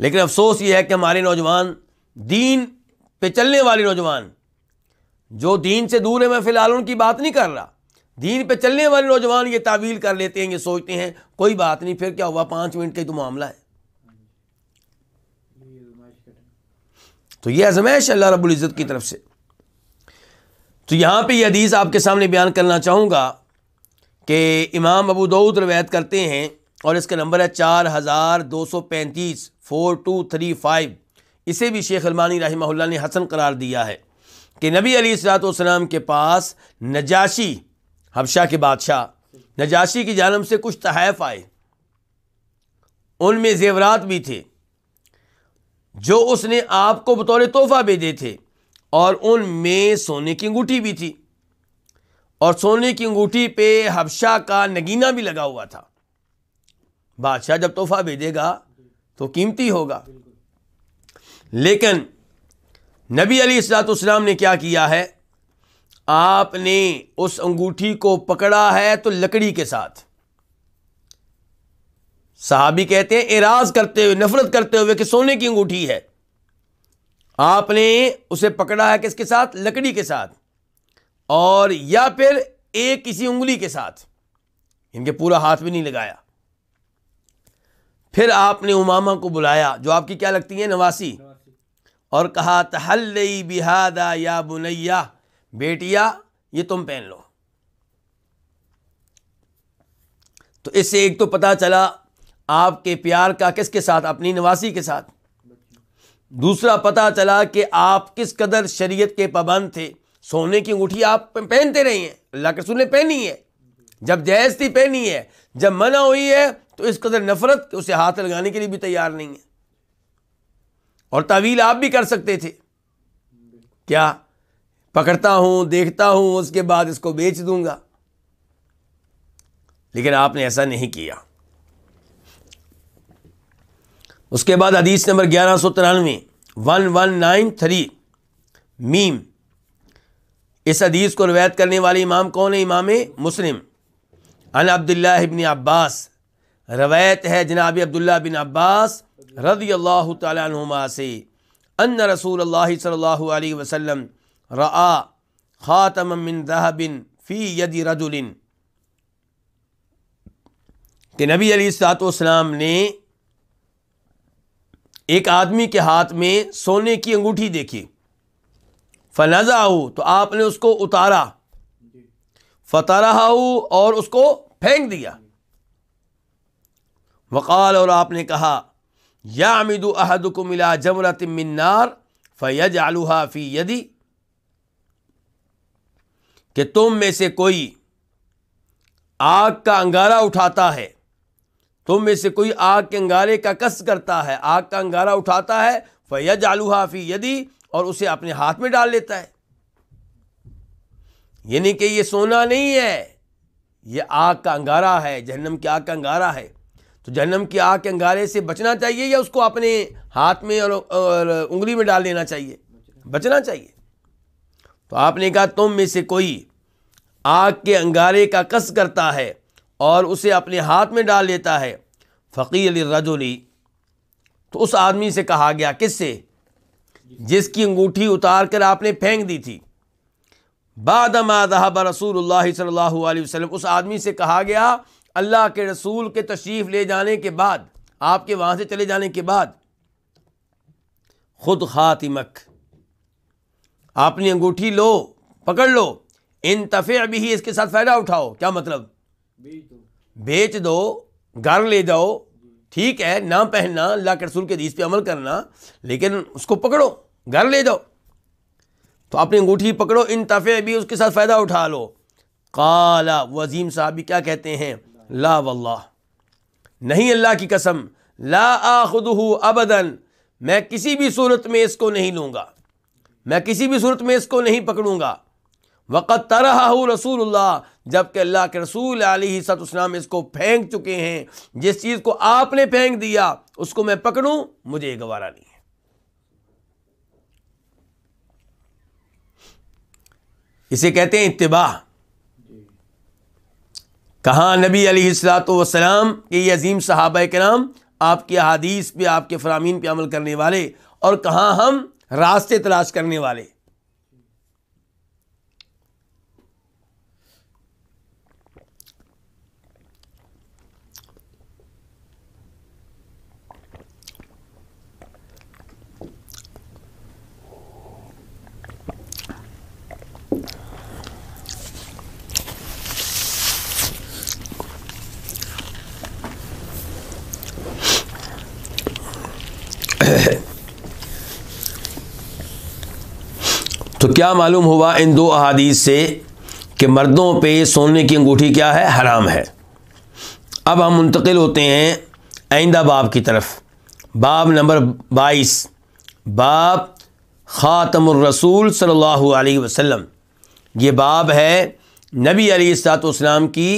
लेकिन अफसोस ये है कि हमारे नौजवान दीन पे चलने वाले नौजवान जो दीन से दूर है मैं फ़िलहाल उनकी बात नहीं कर रहा दीन पे चलने वाले नौजवान ये तावील कर लेते हैं ये सोचते हैं कोई बात नहीं फिर क्या हुआ पांच मिनट का ही तो मामला है तो यह आज़मैश अल्लाह रब्ज़त की तरफ से तो यहाँ पे यह हदीस आपके सामने बयान करना चाहूँगा कि इमाम अबू दाऊद रवायत करते हैं और इसका नंबर है चार हज़ार दो सौ पैंतीस फोर टू थ्री फाइव इसे भी शेख अलमानी रही ने हसन करार दिया है कि नबी अली सलाम के पास नजाशी हबशा के बादशाह नजाशी की जानब से कुछ तहफ़ आए उनमें जेवरात भी थे जो उसने आपको बतौर तोहफा भेजे थे और उनमें सोने की अंगूठी भी थी और सोने की अंगूठी पे हबशा का नगीना भी लगा हुआ था बादशाह जब तोहफा भेजेगा तो कीमती होगा लेकिन नबी अली सलाम ने क्या किया है आपने उस अंगूठी को पकड़ा है तो लकड़ी के साथ साहबी कहते हैं एराज करते हुए नफरत करते हुए कि सोने की अंगूठी है आपने उसे पकड़ा है किसके साथ लकड़ी के साथ और या फिर एक किसी उंगली के साथ इनके पूरा हाथ भी नहीं लगाया फिर आपने उमामा को बुलाया जो आपकी क्या लगती है नवासी और कहा तहल बिहादा या बुनैया बेटिया ये तुम पहन लो तो इससे एक तो पता चला आपके प्यार का किसके साथ अपनी निवासी के साथ दूसरा पता चला कि आप किस कदर शरीयत के पाबंद थे सोने की अंगूठी आप पहनते रही हैं अल्लाह के रसूल ने पहनी है जब जयज़ थी पहनी है जब मना हुई है तो इस कदर नफरत उसे हाथ लगाने के लिए भी तैयार नहीं है और तावील आप भी कर सकते थे क्या पकड़ता हूं देखता हूं उसके बाद इसको बेच दूंगा लेकिन आपने ऐसा नहीं किया उसके बाद अदीस नंबर ग्यारह सौ तिरानवे वन वन नाइन थ्री मीम इस अदीस को रवायत करने वाले इमाम कौन है इमाम मुस्लिम अन अब्दुल्ला इबन अब्बास रवायत है जनाब अब्दुल्ला बिन अब्बास रदी अल्लाह तुमा से अन रसूल अल्लाह सल्लल्लाहु अलैहि वसल्लम रआ ख़ातम मिन बिन फ़ी यदि रजुलिन के नबी अली सातोसलाम ने एक आदमी के हाथ में सोने की अंगूठी देखी फनजा हो तो आपने उसको उतारा फतारा हो और उसको फेंक दिया वक़ाल और आपने कहा या अमिदु अहद को मिला जमरा तिमिनार फ़ैज आलूहा फ़ी यदि कि तुम में से कोई आग का अंगारा उठाता है तुम में से कोई आग के अंगारे का कस करता है आग का अंगारा उठाता है फैज आलू हाफी यदि और उसे अपने हाथ में डाल लेता है यानी कि यह सोना नहीं है ये आग का अंगारा है जहन्नम की आग का अंगारा है तो जहन्नम की आग के अंगारे से बचना चाहिए या उसको अपने हाथ में और, और उंगली में डाल लेना चाहिए बचना चाहिए तो आपने कहा तुम में से कोई आग के अंगारे का कस करता है और उसे अपने हाथ में डाल लेता है फ़कीर रजोली तो उस आदमी से कहा गया किससे जिसकी अंगूठी उतार कर आपने फेंक दी थी बाद दहाबा रसूल सल्ला वसम उस आदमी से कहा गया अल्लाह के रसूल के तशरीफ़ ले जाने के बाद आपके वहाँ से चले जाने के बाद खुद खातिमक आपने अंगूठी लो पकड़ लो इन तफ़े अभी ही इसके साथ फ़ायदा उठाओ क्या मतलब बेच दो घर ले जाओ ठीक है ना पहनना अल्लाह के रसूल के हदीस पे अमल करना लेकिन उसको पकड़ो घर ले जाओ तो अपनी अंगूठी पकड़ो इन तफ़े भी उसके साथ फ़ायदा उठा लो काला वजीम साहब भी क्या कहते हैं ला वल्लाह नहीं अल्लाह की कसम ला आखुद अबदन मैं किसी भी सूरत में इसको नहीं लूँगा मैं किसी भी सूरत में इसको नहीं पकड़ूँगा वक्त तरह रसूल जबकि अल्लाह के रसूल आली उसम इसको फेंक चुके हैं जिस चीज़ को आपने फेंक दिया उसको मैं पकड़ूँ मुझे गवारा नहीं है इसे कहते हैं इतबा कहा नबी अलीसलात वसलाम के ये अजीम साहब के नाम आपकी अदीस पर आपके फ़रामीन पर अमल करने वाले और कहाँ हम रास्ते तलाश करने वाले तो क्या मालूम हुआ इन दो अहादीस से कि मर्दों पे सोने की अंगूठी क्या है हराम है अब हम मुंतकिल होते हैं आइंदा बाब की तरफ बाब नंबर बाईस बाब ख़ातमरसूल सल्लल्लाहु अलैहि वसल्लम ये बाब है नबी अली अलीसलाम की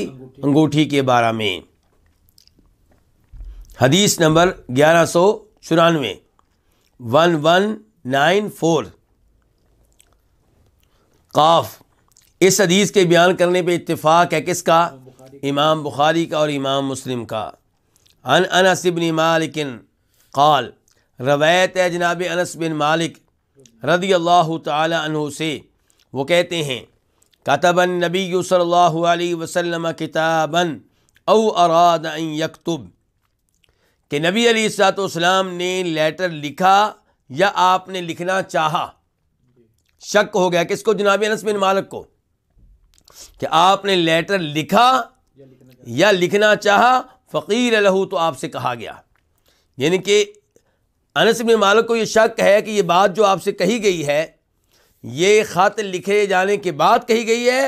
अंगूठी के बारे में हदीस नंबर ग्यारह सौ चुरानवे वन वन नाइन फोर काफ इस हदीस के बयान करने पर इतफ़ाक़ है किसका इमाम बुखारी का और इमाम मुस्लिम का अन अनस बिन मालिकिन काल रवायत है जनाब अनस बिन मालिक रदी अल्लाह तु से वो कहते हैं कतबन नबी सल्लल्लाहु अलैहि वसल्लम किताबन औ अराद यकतुब के नबी अली ने लेटर लिखा या आपने लिखना चाहा शक हो गया किसको जनाब अनस बिन मालिक को कि आपने लेटर लिखा या लिखना चाह फ़कीर लहू तो आपसे कहा गया यानी कि अनस बिन मालिक को यह शक है कि यह बात जो आपसे कही गई है ये ख़त लिखे जाने के बाद कही गई है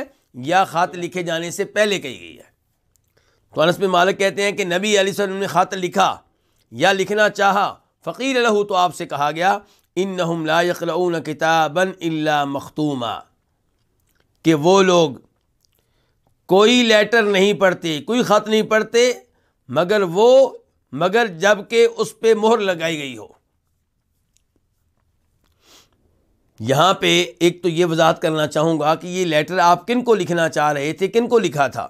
या ख़त लिखे जाने से पहले कही गई है तो अनस बिन मालिक कहते हैं कि नबी अली वसल्लम ने ख़त लिखा या लिखना चाहा फ़कीर लहू तो आपसे कहा गया इन ला यकलून किताबन अल्ला मखतूमा कि वो लोग कोई लेटर नहीं पढ़ते कोई ख़त नहीं पढ़ते मगर वो मगर जबकि उस पर मोहर लगाई गई हो यहाँ पे एक तो ये वजाहत करना चाहूँगा कि ये लेटर आप किन को लिखना चाह रहे थे किन को लिखा था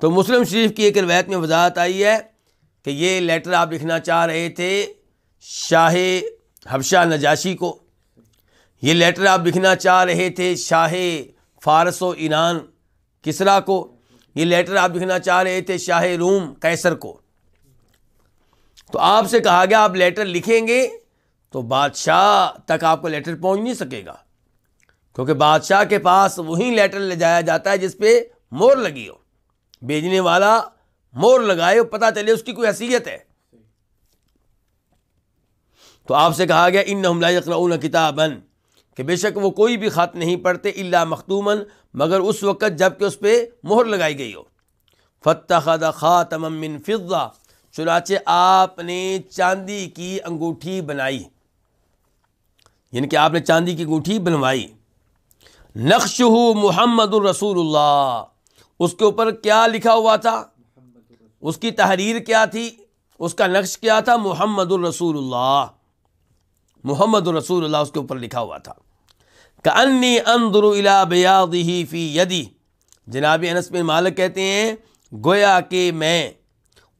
तो मुस्लिम शरीफ की एक रवायत में वजाहत आई है कि ये लेटर आप लिखना चाह रहे थे शाह हबशा नजाशी को ये लेटर आप लिखना चाह रहे थे शाह फारस व ईरान किसरा को ये लेटर आप लिखना चाह रहे थे शाह रूम कैसर को तो आपसे कहा गया आप लेटर लिखेंगे तो बादशाह तक आपको लेटर पहुंच नहीं सकेगा क्योंकि बादशाह के पास वही लेटर ले जाया जाता है जिस पे मोर लगी हो भेजने वाला मोर लगाए पता चले उसकी कोई हैसियत है तो आपसे कहा गया इन हमला किताबन कि बेशक वो कोई भी ख़त नहीं पढ़ते इल्ला मखतूमन मगर उस वक़्त जबकि उस पर मोहर लगाई गई हो फ़तः ख़ातम मिन फ़िज़ा चुनाचे आपने चांदी की अंगूठी बनाई यानी कि आपने चांदी की अंगूठी बनवाई नक्श मोहम्मद रसूलुल्लाह उसके ऊपर क्या लिखा हुआ था उसकी तहरीर क्या थी उसका नक्श क्या था मोहम्मद रसूल मोहम्मद रसूल उसके ऊपर लिखा हुआ था कन्नी अनदरुला बयादी फ़ी यदी जनाब अनस बिन मालिक कहते हैं गोया के मैं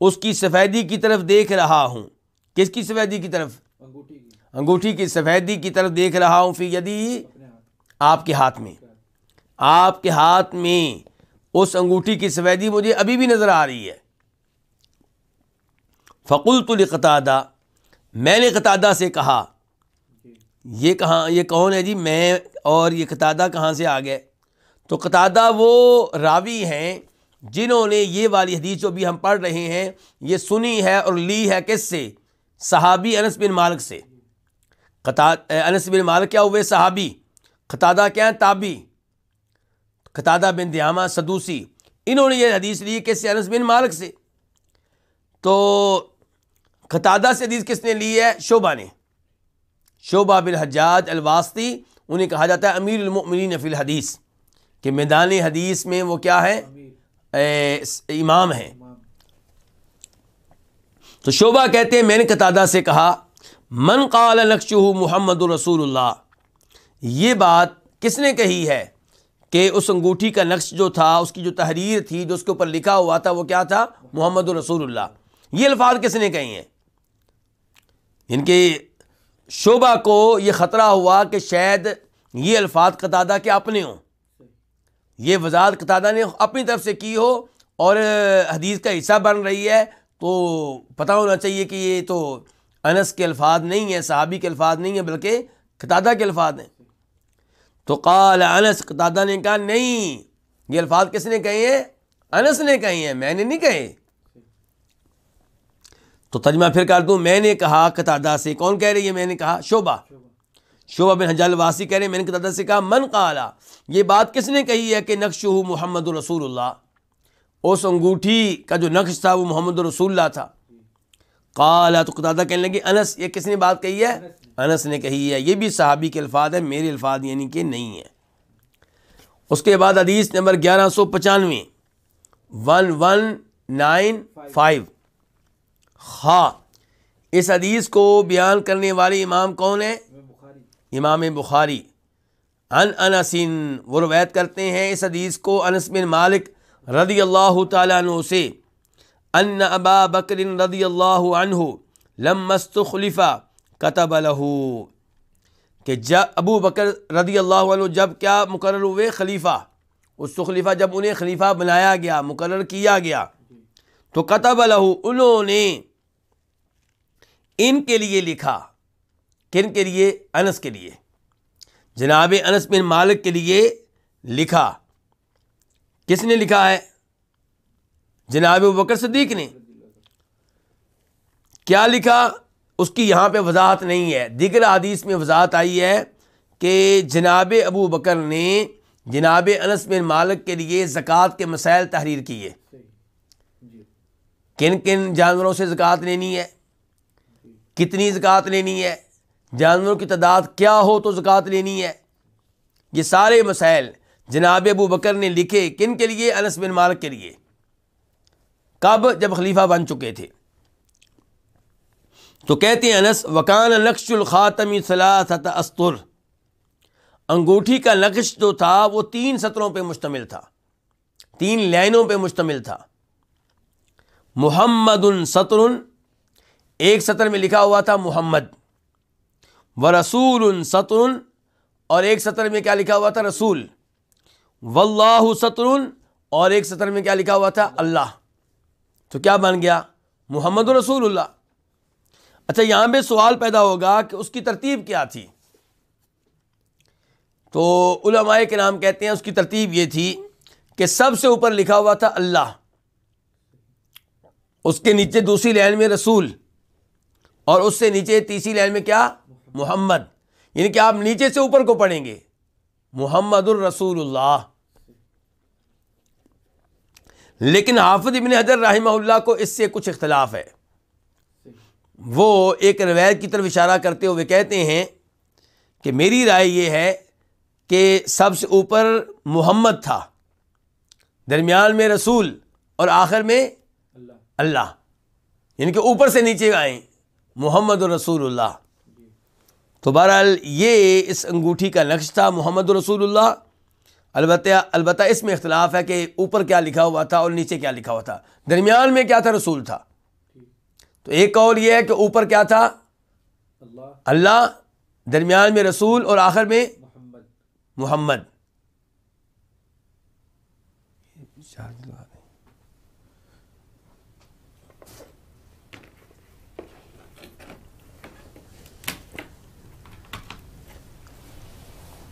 उसकी सफ़ेदी की तरफ देख रहा हूँ किसकी सफ़ेदी की तरफ अंगूठी की सफ़ेदी की तरफ देख रहा हूँ फी यदि आपके हाथ में आपके हाथ में उस अंगूठी की सफ़ेदी मुझे अभी भी नज़र आ रही है फ़कुल तुल कतादा मैंने कतादा से कहा ये कहाँ ये कौन है जी मैं और ये कतादा कहाँ से आ गए तो कतादा वो रावी हैं जिन्होंने ये वाली हदीस जो भी हम पढ़ रहे हैं ये सुनी है और ली है किस से सहाबी अनस बिन मालिक से कता अनस बिन मालिक क्या हुए सहाबी कतादा क्या है ताबी कतादा बिन दयामा सदूसी इन्होंने ये हदीस ली किससे अनस बिन मालिक से तो कतादा से हदीस किसने ली है शोभा ने शोबा बिल हजाज अलवास्ती उन्हें कहा जाता है अमीरमिन फ़िल हदीस के मैदान हदीस में वो क्या है इमाम हैं तो शोबा कहते हैं मैंने कतादा से कहा मन नक्श हो मोहम्मद रसूल ये बात किसने कही है कि उस अंगूठी का नक्श जो था उसकी जो तहरीर थी जो उसके ऊपर लिखा हुआ था वो क्या था मोहम्मद रसूलुल्लाह ये अल्फाज किसने कही हैं इनके शोबा को ये ख़तरा हुआ कि शायद ये अल्फाज कतादा के अपने हों ये वजात कतादा ने अपनी तरफ से की हो और हदीस का हिस्सा बन रही है तो पता होना चाहिए कि ये तो अनस के अल्फाज नहीं है सहाबी के अल्फाज नहीं है बल्कि कतादा के अल्फाज हैं तो काल अनस कतादा ने कहा नहीं ये अल्फाज किसने कहे हैं अनस ने कहे हैं मैंने नहीं कहे तो तर्जमा फिर कर दूँ मैंने कहा कतादा से कौन कह रही है मैंने कहा शोभा शोभा बिन हजाल वासी कह रहे हैं मैंने कतादा से कहा मन का आला ये बात किसने कही है कि नक्श हो मोहम्मद रसूलुल्लाह उस अंगूठी का जो नक्श था वो मोहम्मद रसूल्ला था काला तो कतादा कहने लगे अनस ये किसने बात कही है अनस ने कही है ये भी सहाबी के अल्फाज है मेरे अल्फाज यानी कि नहीं है उसके बाद अदीस नंबर ग्यारह सौ पचानवे वन वन नाइन फाइव खा हाँ, इस हदीस को बयान करने वाले इमाम कौन है इमाम बुखारी अन अनसिन वो रवैत करते हैं इस हदीस को अनस बिन मालिक रदी अल्लाह तु से अन अबा बकर रदी अल्लाह अनहु खलीफा कतब लहू कि जब अबू बकर रदी अल्लाह जब क्या मुकर हुए खलीफ़ा उस तो खलीफ़ा जब उन्हें खलीफ़ा बनाया गया मुकर किया गया तो कतब लहू उन्होंने के लिए लिखा किन के लिए अनस के लिए जनाब अनस बिन मालिक के लिए लिखा किसने लिखा है जनाब बकर सदीक ने क्या लिखा उसकी यहाँ पे वजाहत नहीं है दिगर आदीस में वजाहत आई है कि जनाब अबू बकर ने जनाब अनस बिन मालिक के लिए ज़क़़त के मसाइल तहरीर किए किन किन जानवरों से ज़क़़त लेनी है कितनी ज़क़़त लेनी है जानवरों की तादाद क्या हो तो ज़क़़त लेनी है ये सारे मसाइल जनाब अबू बकर ने लिखे किन के लिए अनस बिन मालिक के लिए कब जब खलीफा बन चुके थे तो कहते हैं अनस वकान नक्शुल ख़ातमी सलासत अस्तुर अंगूठी का नक्श जो था वो तीन सतरों पे मुश्तमिल था तीन लाइनों पे मुश्तमिल था मोहम्मद सतरुन एक सतर में लिखा हुआ था मोहम्मद व रसूल सतरुन और एक सतर में क्या लिखा हुआ था रसूल वल्लाह सतरुन और एक सतर में क्या लिखा हुआ था अल्लाह तो क्या बन गया मोहम्मद रसूल अच्छा यहाँ पर सवाल पैदा होगा कि उसकी तरतीब क्या थी तो उलमाए के नाम कहते हैं उसकी तरतीब ये थी कि सबसे ऊपर लिखा हुआ था अल्लाह उसके नीचे दूसरी लाइन में रसूल और उससे नीचे तीसरी लाइन में क्या मोहम्मद यानी कि आप नीचे से ऊपर को पढ़ेंगे मोहम्मदुलरसूलुल्लाह लेकिन हाफिज इबन हजर राहिमहुल्लाह को इससे कुछ इख्तलाफ है वो एक रवायत की तरफ इशारा करते हुए कहते हैं कि मेरी राय यह है कि सबसे ऊपर मोहम्मद था दरमियान में रसूल और आखिर में अल्लाह यानी कि ऊपर से नीचे आए मोहम्मद रसूलुल्लाह तो बहरहाल ये इस अंगूठी का नक्श था मोहम्मद रसूल अलबत् अलबत् इसमें इख्तलाफ है कि ऊपर क्या लिखा हुआ था और नीचे क्या लिखा हुआ था दरमियान में क्या था रसूल था तो एक और यह है कि ऊपर क्या था अल्लाह दरमियान में रसूल और आखिर में मोहम्मद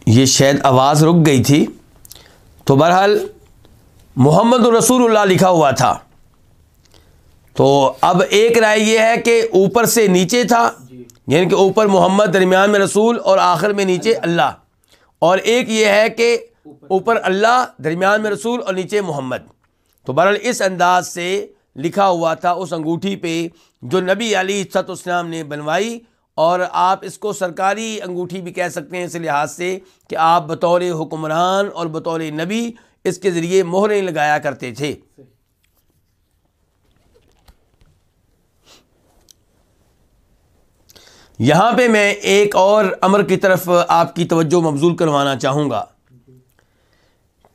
ये शायद आवाज़ रुक गई थी तो बहरहाल मोहम्मद रसूलुल्लाह लिखा हुआ था तो अब एक राय यह है कि ऊपर से नीचे था यानी कि ऊपर मोहम्मद दरमियान में रसूल और आखिर में नीचे अल्लाह और एक ये है कि ऊपर अल्लाह दरमियान में रसूल और नीचे मोहम्मद तो बहरहाल इस अंदाज से लिखा हुआ था उस अंगूठी पे जो नबी अली उसम ने बनवाई और आप इसको सरकारी अंगूठी भी कह सकते हैं इस लिहाज से कि आप बतौर हुक्मरान और बतौर नबी इसके ज़रिए मोहरें लगाया करते थे यहाँ पे मैं एक और अमर की तरफ आपकी तवज्जो मबजूल करवाना चाहूँगा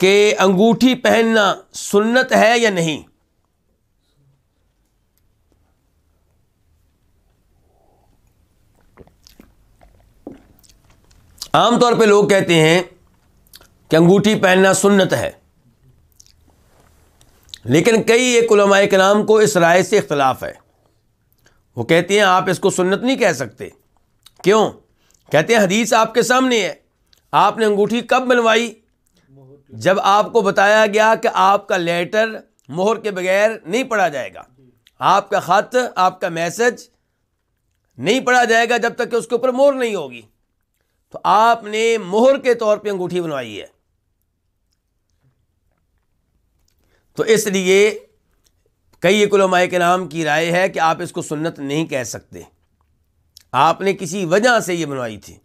कि अंगूठी पहनना सुन्नत है या नहीं आमतौर पे लोग कहते हैं कि अंगूठी पहनना सुन्नत है लेकिन कई एक उलमाए कराम को इस राय से इख्तलाफ है वो कहते हैं आप इसको सुन्नत नहीं कह सकते क्यों कहते हैं हदीस आपके सामने है आपने अंगूठी कब बनवाई जब आपको बताया गया कि आपका लेटर मोहर के बगैर नहीं पढ़ा जाएगा आपका ख़त आपका मैसेज नहीं पढ़ा जाएगा जब तक कि उसके ऊपर मोहर नहीं होगी तो आपने मोहर के तौर पे अंगूठी बनवाई है तो इसलिए कई कुलमाए के नाम की राय है कि आप इसको सुन्नत नहीं कह सकते आपने किसी वजह से ये बनवाई थी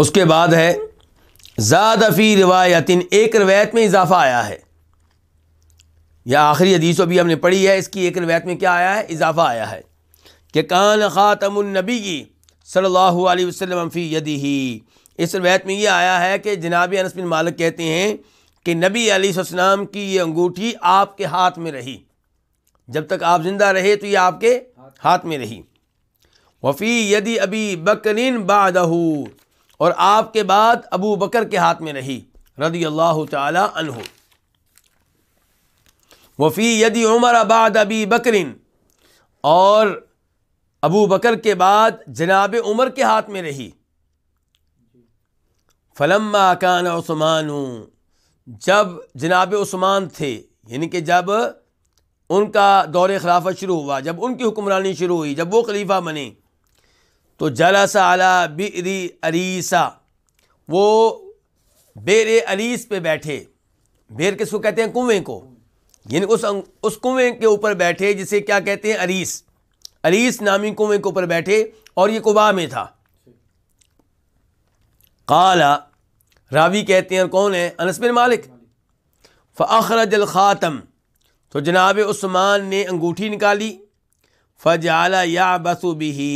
उसके बाद है ज़्यादा फ़ी रिवायतिन एक रवायत में इजाफ़ा आया है यह आखिरी हदीस अभी हमने पढ़ी है इसकी एक रवायत में क्या आया है इजाफा आया है कि कान ख़ातमनबी की सल्ला वसम फ़ी यदी ही इस रवायत में ये आया है कि जनाब अनस मालिक कहते हैं कि नबी अलीसम की ये अंगूठी आपके हाथ में रही जब तक आप ज़िंदा रहे तो ये आपके हाथ में रही वफ़ी यदि अभी बकरिन बदहू और आपके बाद अबू बकर के हाथ में रही रदी अल्लाह तहु वफ़ी यदि उमर आबाद अबी बकरिन और अबू बकर के बाद जनाब उमर के हाथ में रही फलम्मा कान ओस्मान जब जनाब उस्मान थे यानी कि जब उनका दौर खिलाफत शुरू हुआ जब उनकी हुक्मरानी शुरू हुई जब वो खलीफा बने तो जला सा अला बिरी अरीसा वो बेर अरीस पे बैठे बेर किसको कहते हैं कुएँ को यानी उस उस कुएं के ऊपर बैठे जिसे क्या कहते हैं अरीस अरीस नामी कुएं के ऊपर बैठे और ये कुबा में था काला रावी कहते हैं और कौन है अनस बिन मालिक फ़ाखरजल ख़ातम तो जनाब उस्मान ने अंगूठी निकाली फ़जाला या बसुबिही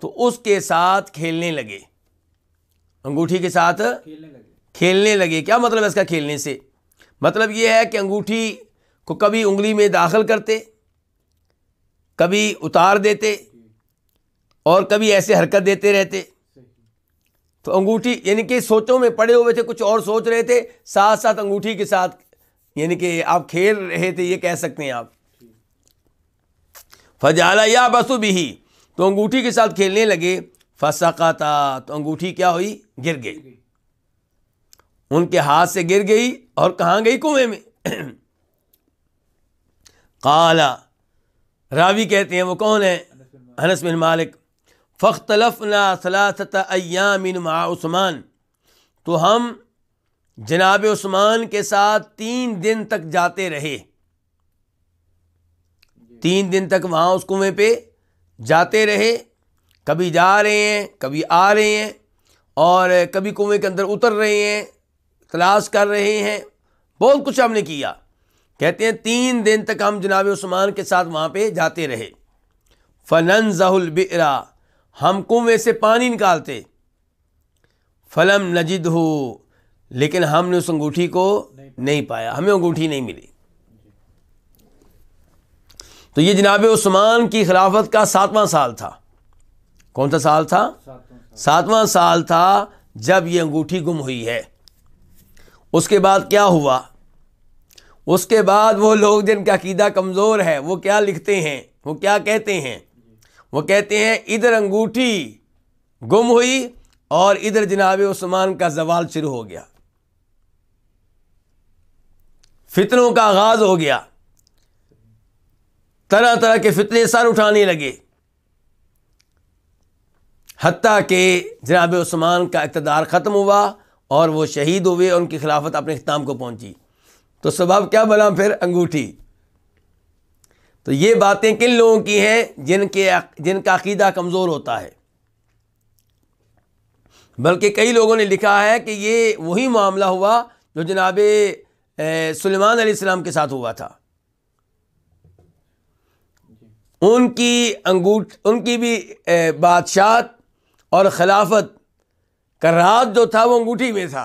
तो उसके साथ खेलने लगे अंगूठी के साथ खेलने लगे खेलने लगे क्या मतलब है इसका खेलने से मतलब ये है कि अंगूठी को कभी उंगली में दाखिल करते कभी उतार देते और कभी ऐसे हरकत देते रहते तो अंगूठी यानी कि सोचों में पड़े हुए थे कुछ और सोच रहे थे साथ साथ अंगूठी के साथ यानी कि आप खेल रहे थे ये कह सकते हैं आप फजाला या बसु भी तो अंगूठी के साथ खेलने लगे फसाका था तो अंगूठी क्या हुई गिर गई उनके हाथ से गिर गई और कहाँ गई कुएं में काला रावी कहते हैं वो कौन है हनस बिन मालिक फ़ख्तलफ़ना सलासत अयामिन मा उस्मान तो हम जनाब उस्मान के साथ तीन दिन तक जाते रहे तीन दिन तक वहाँ उस कुएँ पे जाते रहे कभी जा रहे हैं कभी आ रहे हैं और कभी कुएँ के अंदर उतर रहे हैं तलाश कर रहे हैं बहुत कुछ हमने किया कहते हैं तीन दिन तक हम जनाब उस्मान के साथ वहाँ पे जाते रहे जहुल जहुलबिरा हम कुएँ से पानी निकालते फलम नजिद हो लेकिन हमने उस अंगूठी को नहीं पाया हमें अंगूठी नहीं मिली तो ये जनाब उस्मान की खिलाफत का सातवां साल था कौन सा साल था सातवां साल था जब ये अंगूठी गुम हुई है उसके बाद क्या हुआ उसके बाद वो लोग जिनका अकीदा कमज़ोर है वो क्या लिखते हैं वो क्या कहते हैं वो कहते हैं इधर अंगूठी गुम हुई और इधर जनाब उस्मान का जवाल शुरू हो गया फितनों का आगाज़ हो गया तरह तरह के फितने सर उठाने लगे हती के जनाब उस्मान का इकतदार ख़त्म हुआ और वो शहीद हुए और उनकी खिलाफत अपने इख्ताम को पहुंची तो स्वभाव क्या बना फिर अंगूठी तो ये बातें किन लोगों की हैं जिनके जिनका अकीदा कमज़ोर होता है बल्कि कई लोगों ने लिखा है कि ये वही मामला हुआ जो जनाब सलेमान आसमाम के साथ हुआ था उनकी अंगूठ उनकी भी बादशाह और खिलाफत कर रात जो था वो अंगूठी में था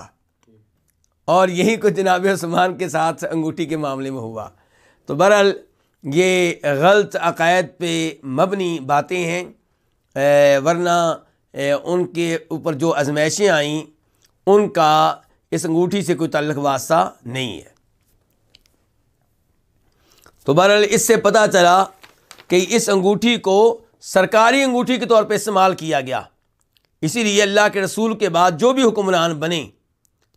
और यही कुछ जनाब उस्मान के साथ अंगूठी के मामले में हुआ तो बहरहाल ये गलत अकायद पे मबनी बातें हैं वरना उनके ऊपर जो आजमाइशें आईं उनका इस अंगूठी से कोई तल्लक वास्ता नहीं है तो बहरहाल इससे पता चला कि इस अंगूठी को सरकारी अंगूठी के तौर पे इस्तेमाल किया गया इसीलिए अल्लाह के रसूल के बाद जो भी हुक्मरान बने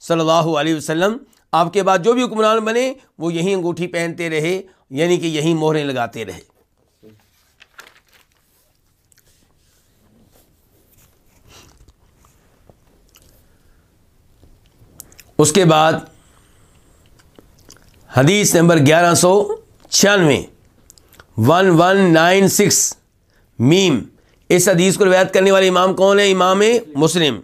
सल्लल्लाहु अलैहि वसल्लम आपके बाद जो भी हुक्मरान बने वो यहीं अंगूठी पहनते रहे यानी कि यहीं मोहरें लगाते रहे उसके बाद हदीस नंबर ग्यारह सौ छियानवे वन वन नाइन सिक्स मीम इस हदीस को रवायत करने वाले इमाम कौन है इमाम मुस्लिम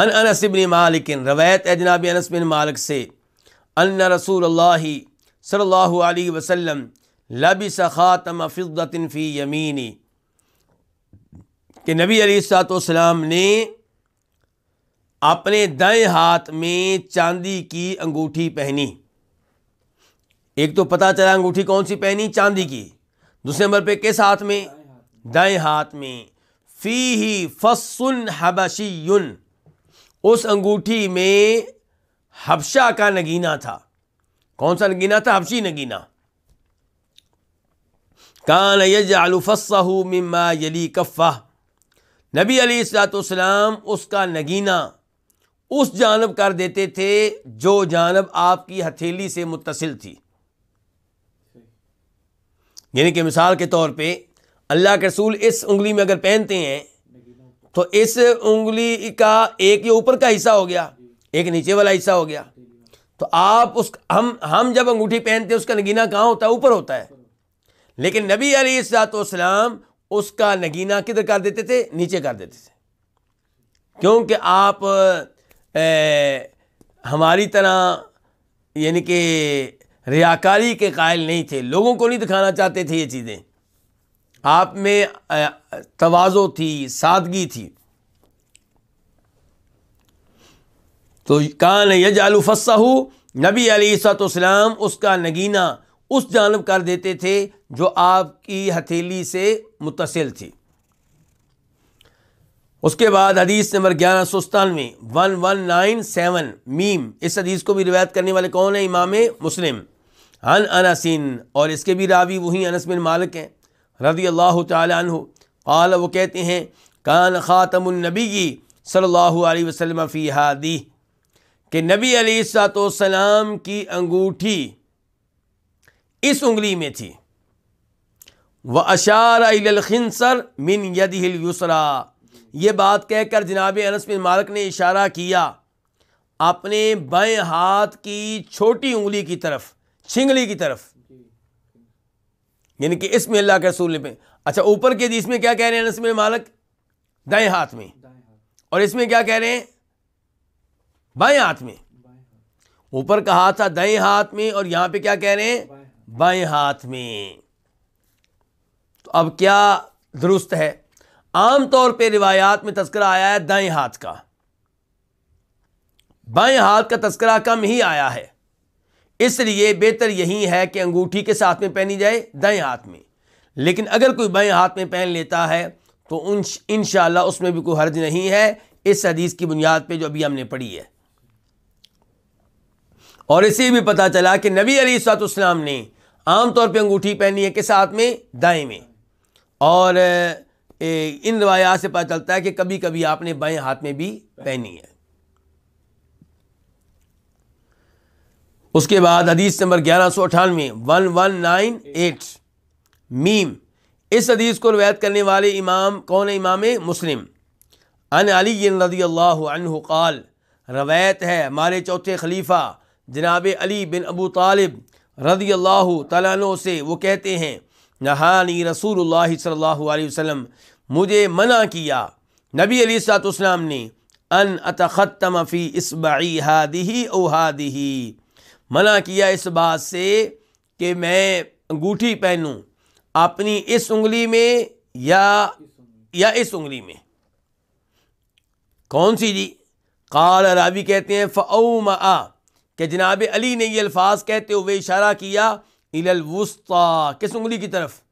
अन अनस मालिक रवायत है जनाब अनस मालिक से अन रसूल सल्ला वसलम लबी सख़ातम फ़िद्दतिन फ़ी यमीनी कि नबी अलीसलाम ने अपने दाएं हाथ में चांदी की अंगूठी पहनी एक तो पता चला अंगूठी कौन सी पहनी चांदी की दूसरे नंबर पे किस हाथ में दाएं हाथ में फ़ी ही फसन हबशीयुन उस अंगूठी में हबशा का नगीना था कौन सा नगीना था हबशी नगीना कान यज आलूफ़सहू यली कफ़ा नबी अलीसलाम उसका नगीना उस जानब कर देते थे जो जानब आपकी हथेली से मुतसिल थी यानी कि मिसाल के तौर पे अल्लाह के रसूल इस उंगली में अगर पहनते हैं तो इस उंगली का एक ये ऊपर का हिस्सा हो गया एक नीचे वाला हिस्सा हो गया तो आप उस हम हम जब अंगूठी पहनते हैं उसका नगीना कहाँ होता है ऊपर होता है लेकिन नबी अलीसलाम उसका नगीना किधर कर देते थे नीचे कर देते थे क्योंकि आप ए, हमारी तरह यानी कि रियाकारी के कायल नहीं थे लोगों को नहीं दिखाना चाहते थे ये चीज़ें आप में तोज़ो थी सादगी थी तो कान यज आलूफसाहू नबी अलीसलाम उसका नगीना उस जानब कर देते थे जो आपकी हथेली से मुतसिल थी उसके बाद हदीस नंबर ग्यारह सौ सतानवे वन वन नाइन सेवन मीम इस हदीस को भी रिवायत करने वाले कौन है इमाम मुस्लिम हन अनसिन और इसके भी रावी वही अनस बिन मालिक हैं रदी अल्लाह तु काल वो कहते हैं कान ख़ातमनबी सल्ला वसलम फ़ी हादी के नबी अलीसलाम की अंगूठी इस उंगली में थी व अशारखिनसर मिन यदरा ये बात कहकर जनाब अनस बिन मालिक ने इशारा किया अपने बाएँ हाथ की छोटी उंगली की तरफ छिंगली की तरफ यानी कि इसमें अल्लाह के रसूल में अच्छा ऊपर के हदीस में क्या कह रहे हैं इसमें मालक दाएं हाथ में और इसमें क्या कह रहे हैं बाएं हाथ में ऊपर का हाथ था दाएं हाथ में और यहां पे क्या कह रहे हैं बाएं हाथ में तो अब क्या दुरुस्त है आम तौर पे रिवायात में तस्करा आया है दाएं हाथ का बाएं हाथ का तस्करा कम ही आया है इसलिए बेहतर यही है कि अंगूठी के साथ में पहनी जाए दाएं हाथ में लेकिन अगर कोई बाएं हाथ में पहन लेता है तो इन उसमें भी कोई हर्ज नहीं है इस हदीस की बुनियाद पे जो अभी हमने पढ़ी है और इसे भी पता चला कि नबी अली सलाम ने आमतौर पर अंगूठी पहनी है के साथ में दाएँ में और इन रवायात से पता चलता है कि कभी कभी आपने बाएँ हाथ में भी पहनी है उसके बाद हदीस नंबर ग्यारह सौ अठानवे वन वन नाइन एट मीम इस हदीस को रवायत करने वाले इमाम कौन इमाम मुस्लिम अन अली रदी अल्लाह काल रवायत है हमारे चौथे खलीफ़ा जनाब अली बिन अबू तालिब रज़ी अल्लाह तु से वो कहते हैं नहानी रसूल सल्ला वसम मुझे मना किया नबी अली सातम ने अन अतख़त्तम फ़ी इसबाई हादी ओ हादी मना किया इस बात से कि मैं अंगूठी पहनूं अपनी इस उंगली में या या इस उंगली में कौन सी जी काल रावी कहते हैं फ़ऊ मा कि जनाब अली ने यह अल्फाज कहते हुए इशारा किया इलवस्ता किस उंगली की तरफ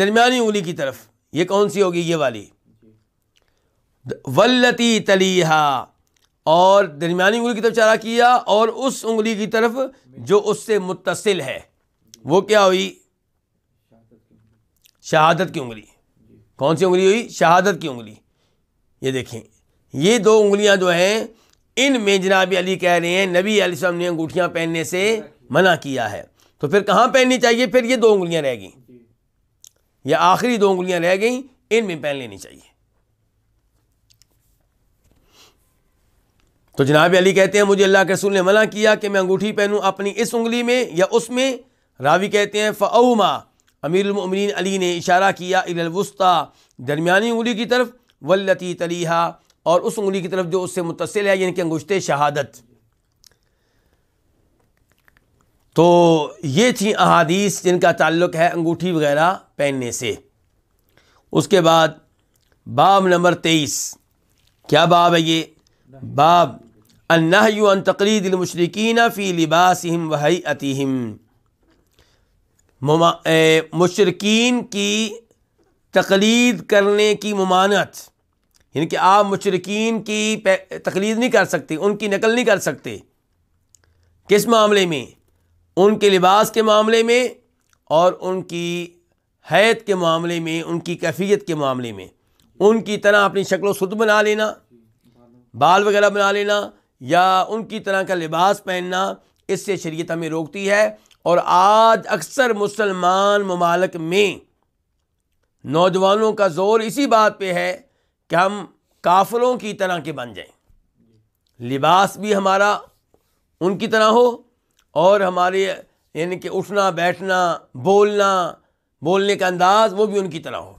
दरमियानी उंगली की तरफ ये कौन सी होगी ये वाली वल्लती तलीहा और दरमिया उंगली की तरफ इशारा किया और उस उंगली की तरफ जो उससे मुतसिल है वो क्या हुई शहादत की उंगली कौन सी उंगली हुई शहादत की उंगली ये देखें ये दो उंगलियां जो हैं इन में जनाब अली कह रहे हैं नबी अलैहि ने अंगूठियाँ पहनने से मना किया है तो फिर कहाँ पहननी चाहिए फिर ये दो उंगलियाँ रह गई या आखिरी दो उंगलियाँ रह गई इनमें पहन लेनी चाहिए तो जनाब अली कहते हैं मुझे अल्लाह के रसूल ने मना किया कि मैं अंगूठी पहनूँ अपनी इस उंगली में या उसमें रावी कहते हैं फ़ाउमा अमीरमिन अली ने इशारा किया इलवस्ता दरमियानी उंगली की तरफ वल्लती तलीहा और उस उंगली की तरफ जो उससे मुतसिल है यानी कि अंगुश्त शहादत तो ये थी अहादीस जिनका ताल्लुक है अंगूठी वगैरह पहनने से उसके बाद बाब नंबर तेईस क्या बाब है ये बाब अन्ना तकलीदिलमशरकिन फ़ी लिबासम वही अतिम मशरकिन की तकलीद करने की ममानत यानी कि आप मशरकिन की तकलीद नहीं कर सकते उनकी नकल नहीं कर सकते किस मामले में उनके लिबास के मामले में और उनकी हैत के मामले में उनकी कैफियत के मामले में उनकी तरह अपनी शक्ल सुत बना लेना बाल वगैरह बना लेना या उनकी तरह का लिबास पहनना इससे शरीयत हमें रोकती है और आज अक्सर मुसलमान ममालक में नौजवानों का ज़ोर इसी बात पे है कि हम काफलों की तरह के बन जाएं लिबास भी हमारा उनकी तरह हो और हमारे यानी कि उठना बैठना बोलना बोलने का अंदाज़ वो भी उनकी तरह हो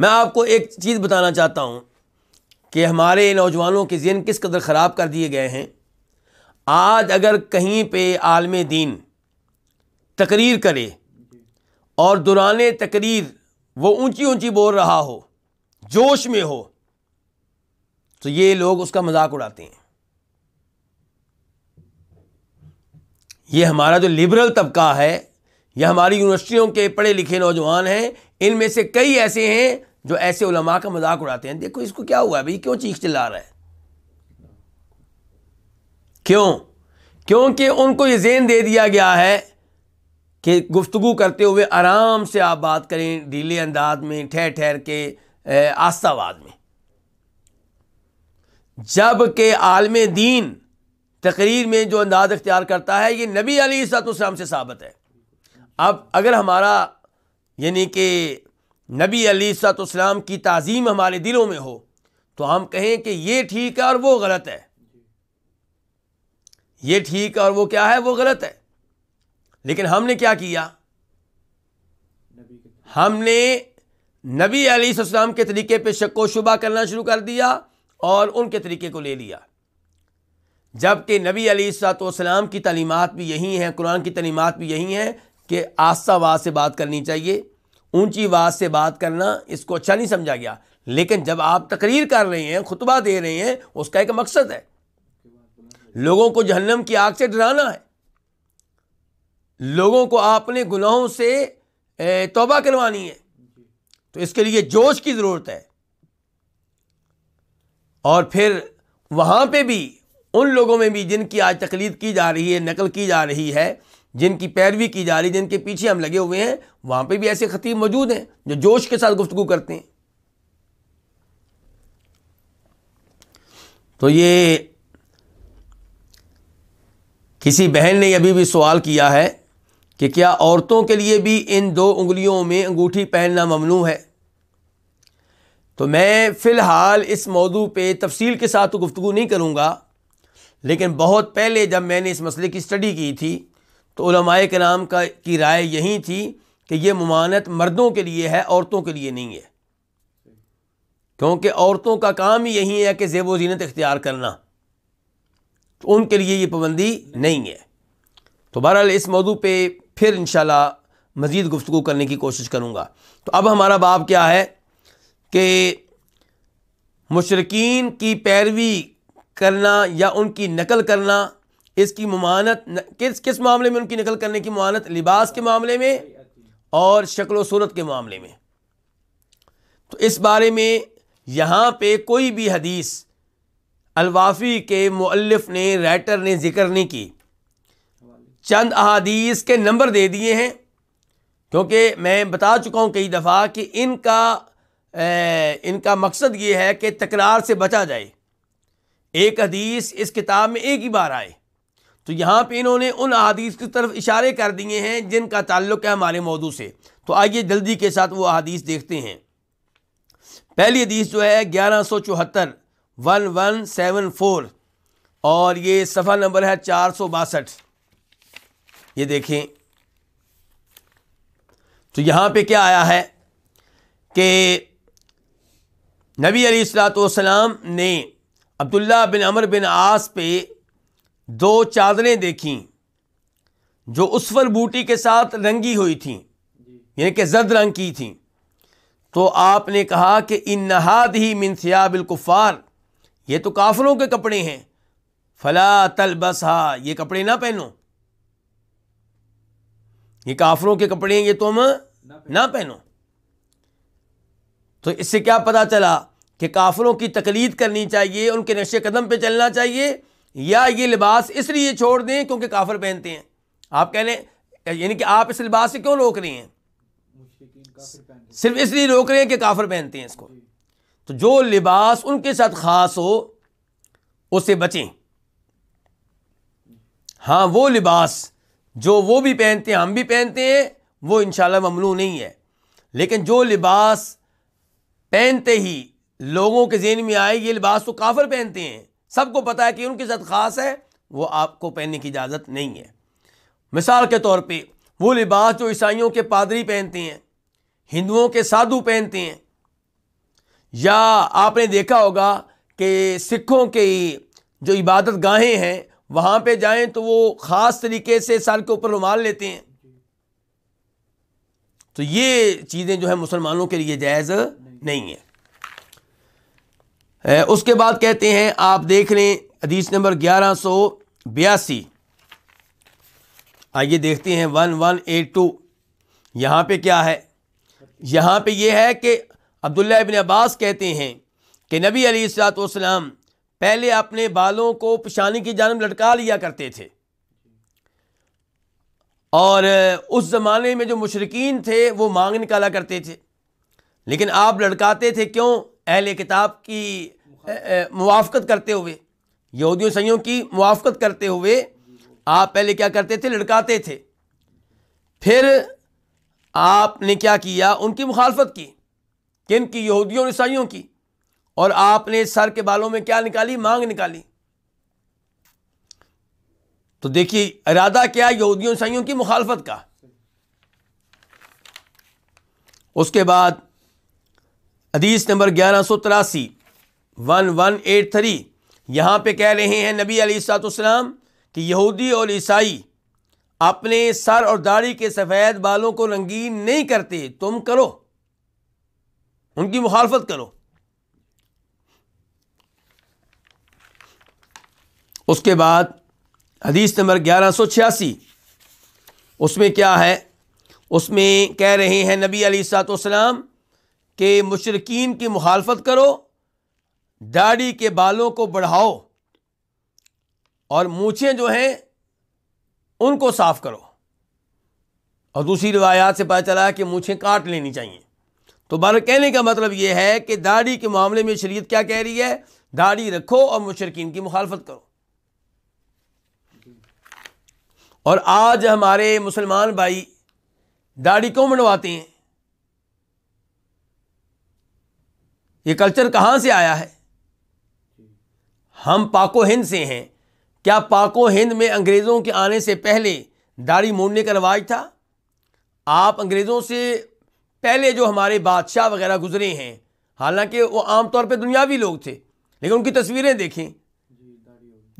मैं आपको एक चीज़ बताना चाहता हूँ कि हमारे नौजवानों के ज़िन किस कदर ख़राब कर दिए गए हैं आज अगर कहीं पर आलम दीन तकरीर करे और दुरान तकरीर वो ऊँची ऊँची बोल रहा हो जोश में हो तो ये लोग उसका मजाक उड़ाते हैं ये हमारा जो लिबरल तबका है यह हमारी यूनिवर्सिटियों के पढ़े लिखे नौजवान हैं इनमें से कई ऐसे हैं जो ऐसे उलमा का मजाक उड़ाते हैं देखो इसको क्या हुआ भाई क्यों चीख चिल्ला रहा है क्यों क्योंकि उनको ये जेन दे दिया गया है कि गुफ्तु करते हुए आराम से आप बात करें ढीले अंदाज में ठहर ठहर के आस्तावाद में जबकि आलम दीन तकरीर में जो अंदाज अख्तियार करता है ये नबी अली सतम से साबित है अब अगर हमारा यानी कि नबी अलीसलाम की तज़ीम हमारे दिलों में हो तो हम कहें कि ये ठीक है और वो गलत है ये ठीक है और वो क्या है वो गलत है लेकिन हमने क्या किया हमने नबी अलीसलाम के तरीके पर शक् व शुबा करना शुरू कर दिया और उनके तरीके को ले लिया जबकि नबी अलीसलाम की तलीमत भी यही हैं कुरान की तलीमत भी यही हैं कि आस्था वाज से बात करनी चाहिए ऊंची आवाज़ से बात करना इसको अच्छा नहीं समझा गया लेकिन जब आप तकरीर कर रहे हैं खुतबा दे रहे हैं उसका एक मकसद है लोगों को जहन्नम की आग से डराना है लोगों को आपने गुनाहों से तोबा करवानी है तो इसके लिए जोश की ज़रूरत है और फिर वहां पे भी उन लोगों में भी जिनकी आज तकलीद की जा रही है नकल की जा रही है जिनकी पैरवी की जा रही है जिनके पीछे हम लगे हुए हैं वहाँ पर भी ऐसे खतीब मौजूद हैं जो जोश के साथ गुफ्तु करते हैं तो ये किसी बहन ने अभी भी सवाल किया है कि क्या औरतों के लिए भी इन दो उंगलियों में अंगूठी पहनना ममनू है तो मैं फ़िलहाल इस मौजू पर तफसील के साथ तो गुफ्तु नहीं करूँगा लेकिन बहुत पहले जब मैंने इस मसले की स्टडी की थी तो के नाम का की राय यही थी कि ये ममानत मर्दों के लिए है औरतों के लिए नहीं है क्योंकि औरतों का काम ही यही है कि जेब जीनत इख्तियार करना तो उनके लिए ये पाबंदी नहीं है तो बहरहाल इस मौजू पर फिर इन मज़ीद गुफ्तु करने की कोशिश करूँगा तो अब हमारा बाब क्या है कि मशरकिन की पैरवी करना या उनकी नकल करना इसकी ममानत किस किस मामले में उनकी नकल करने की ममानत लिबास के मामले में और शक्ल सूरत के मामले में तो इस बारे में यहाँ पर कोई भी हदीस अलवाफ़ी के मुअल्लफ ने राइटर ने ज़िक्र नहीं की चंद अहादीस के नंबर दे दिए हैं क्योंकि मैं बता चुका हूँ कई दफ़ा कि इनका इनका मकसद ये है कि तकरार से बचा जाए एक हदीस इस किताब में एक ही बार आए तो यहाँ पे इन्होंने उन अदीस की तरफ इशारे कर दिए हैं जिनका ताल्लुक है हमारे मौजू से तो आइए जल्दी के साथ वो अदीस देखते हैं पहली हदीस जो है ग्यारह सौ चौहत्तर वन वन सेवन फोर और ये सफ़ा नंबर है चार सौ बासठ ये देखें तो यहाँ पे क्या आया है कि नबी अली सलाम ने अब्दुल्ला बिन अमर बिन आस पे दो चादरें देखी जो उसफल बूटी के साथ रंगी हुई थी यानी कि जद रंग की थी तो आपने कहा कि इन नहाद ही मिनसियाबिलकुफ़ार ये तो काफरों के कपड़े हैं फला तल बस हा ये कपड़े ना पहनो ये काफरों के कपड़े हैं ये तुम तो ना पहनो तो इससे क्या पता चला कि काफरों की तकलीद करनी चाहिए उनके नशे कदम पे चलना चाहिए या ये लिबास इसलिए छोड़ दें क्योंकि काफर पहनते हैं आप कह लें यानी कि आप इस लिबास से क्यों रोक रहे हैं सिर्फ इसलिए रोक रहे हैं कि काफर पहनते हैं इसको तो जो लिबास उनके साथ ख़ास हो उसे बचें हाँ वो लिबास जो वो भी पहनते हैं हम भी पहनते हैं वो इन ममनू नहीं है लेकिन जो लिबास पहनते ही लोगों के जेन में आए ये लिबास तो काफर पहनते हैं सबको पता है कि उनकी ज़त ख़ास है वो आपको पहनने की इजाज़त नहीं है मिसाल के तौर पे वो लिबास जो ईसाइयों के पादरी पहनते हैं हिंदुओं के साधु पहनते हैं या आपने देखा होगा कि सिखों के जो इबादत गाहें हैं वहाँ पे जाएं तो वो ख़ास तरीके से सर के ऊपर रुमाल लेते हैं तो ये चीज़ें जो है मुसलमानों के लिए जायज़ नहीं है उसके बाद कहते हैं आप देख लें हदीस नंबर ग्यारह सौ बयासी आइए देखते हैं वन वन एट टू यहाँ पर क्या है यहाँ पर यह है कि अब्दुल्ला इबन अब्बास कहते हैं कि नबी अली पहले अपने बालों को पिशानी की जानब लटका लिया करते थे और उस ज़माने में जो मुशरकिन थे वो मांग निकाला करते थे लेकिन आप लड़काते थे क्यों अहल किताब की मुआफ़त करते हुए यहूदी ईसाइयों की मुआफ़त करते हुए आप पहले क्या करते थे लड़काते थे फिर आपने क्या किया उनकी मुखालफत की किन की यहूदियों और ईसाइयों की और आपने सर के बालों में क्या निकाली मांग निकाली तो देखिए इरादा क्या यहूदियों ईसाइयों की मुखालफत का उसके बाद हदीस नंबर ग्यारह सौ तिरासी वन वन एट थ्री यहाँ पर कह रहे हैं नबी अलीसलाम कि यहूदी और ईसाई अपने सर और दाढ़ी के सफ़ेद बालों को रंगीन नहीं करते तुम करो उनकी मुखालफत करो उसके बाद हदीस नंबर ग्यारह सौ छियासी उसमें क्या है उसमें कह रहे हैं नबी अली सातोसलाम कि मुशरकिन की मुखालफत करो दाढ़ी के बालों को बढ़ाओ और मूछें जो हैं उनको साफ़ करो और दूसरी रिवायात से पता चला कि मूछें काट लेनी चाहिए तो बार कहने का मतलब यह है कि दाढ़ी के मामले में शरीयत क्या कह रही है दाढ़ी रखो और मुशरकिन की मुखालफत करो और आज हमारे मुसलमान भाई दाढ़ी क्यों मनवाते हैं ये कल्चर कहाँ से आया है हम पाको हिंद से हैं क्या पाको हिंद में अंग्रेज़ों के आने से पहले दाढ़ी मोड़ने का रिवाज था आप अंग्रेज़ों से पहले जो हमारे बादशाह वगैरह गुजरे हैं हालांकि वो आमतौर पर दुनियावी लोग थे लेकिन उनकी तस्वीरें देखें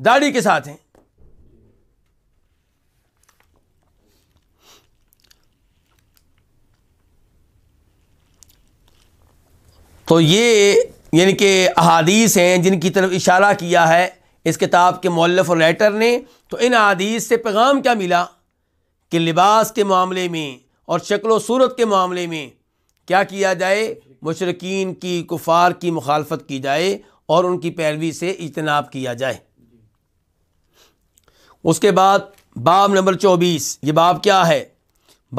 दाढ़ी के साथ हैं तो ये यानी कि अहादीस हैं जिनकी तरफ इशारा किया है इस किताब के मौलफ और राइटर ने तो इन अदीस से पैगाम क्या मिला कि लिबास के मामले में और शक्ल सूरत के मामले में क्या किया जाए मशरकिन की कुफार की मुखालफत की जाए और उनकी पैरवी से इजतनाब किया जाए उसके बाद बाब नंबर चौबीस ये बाब क्या है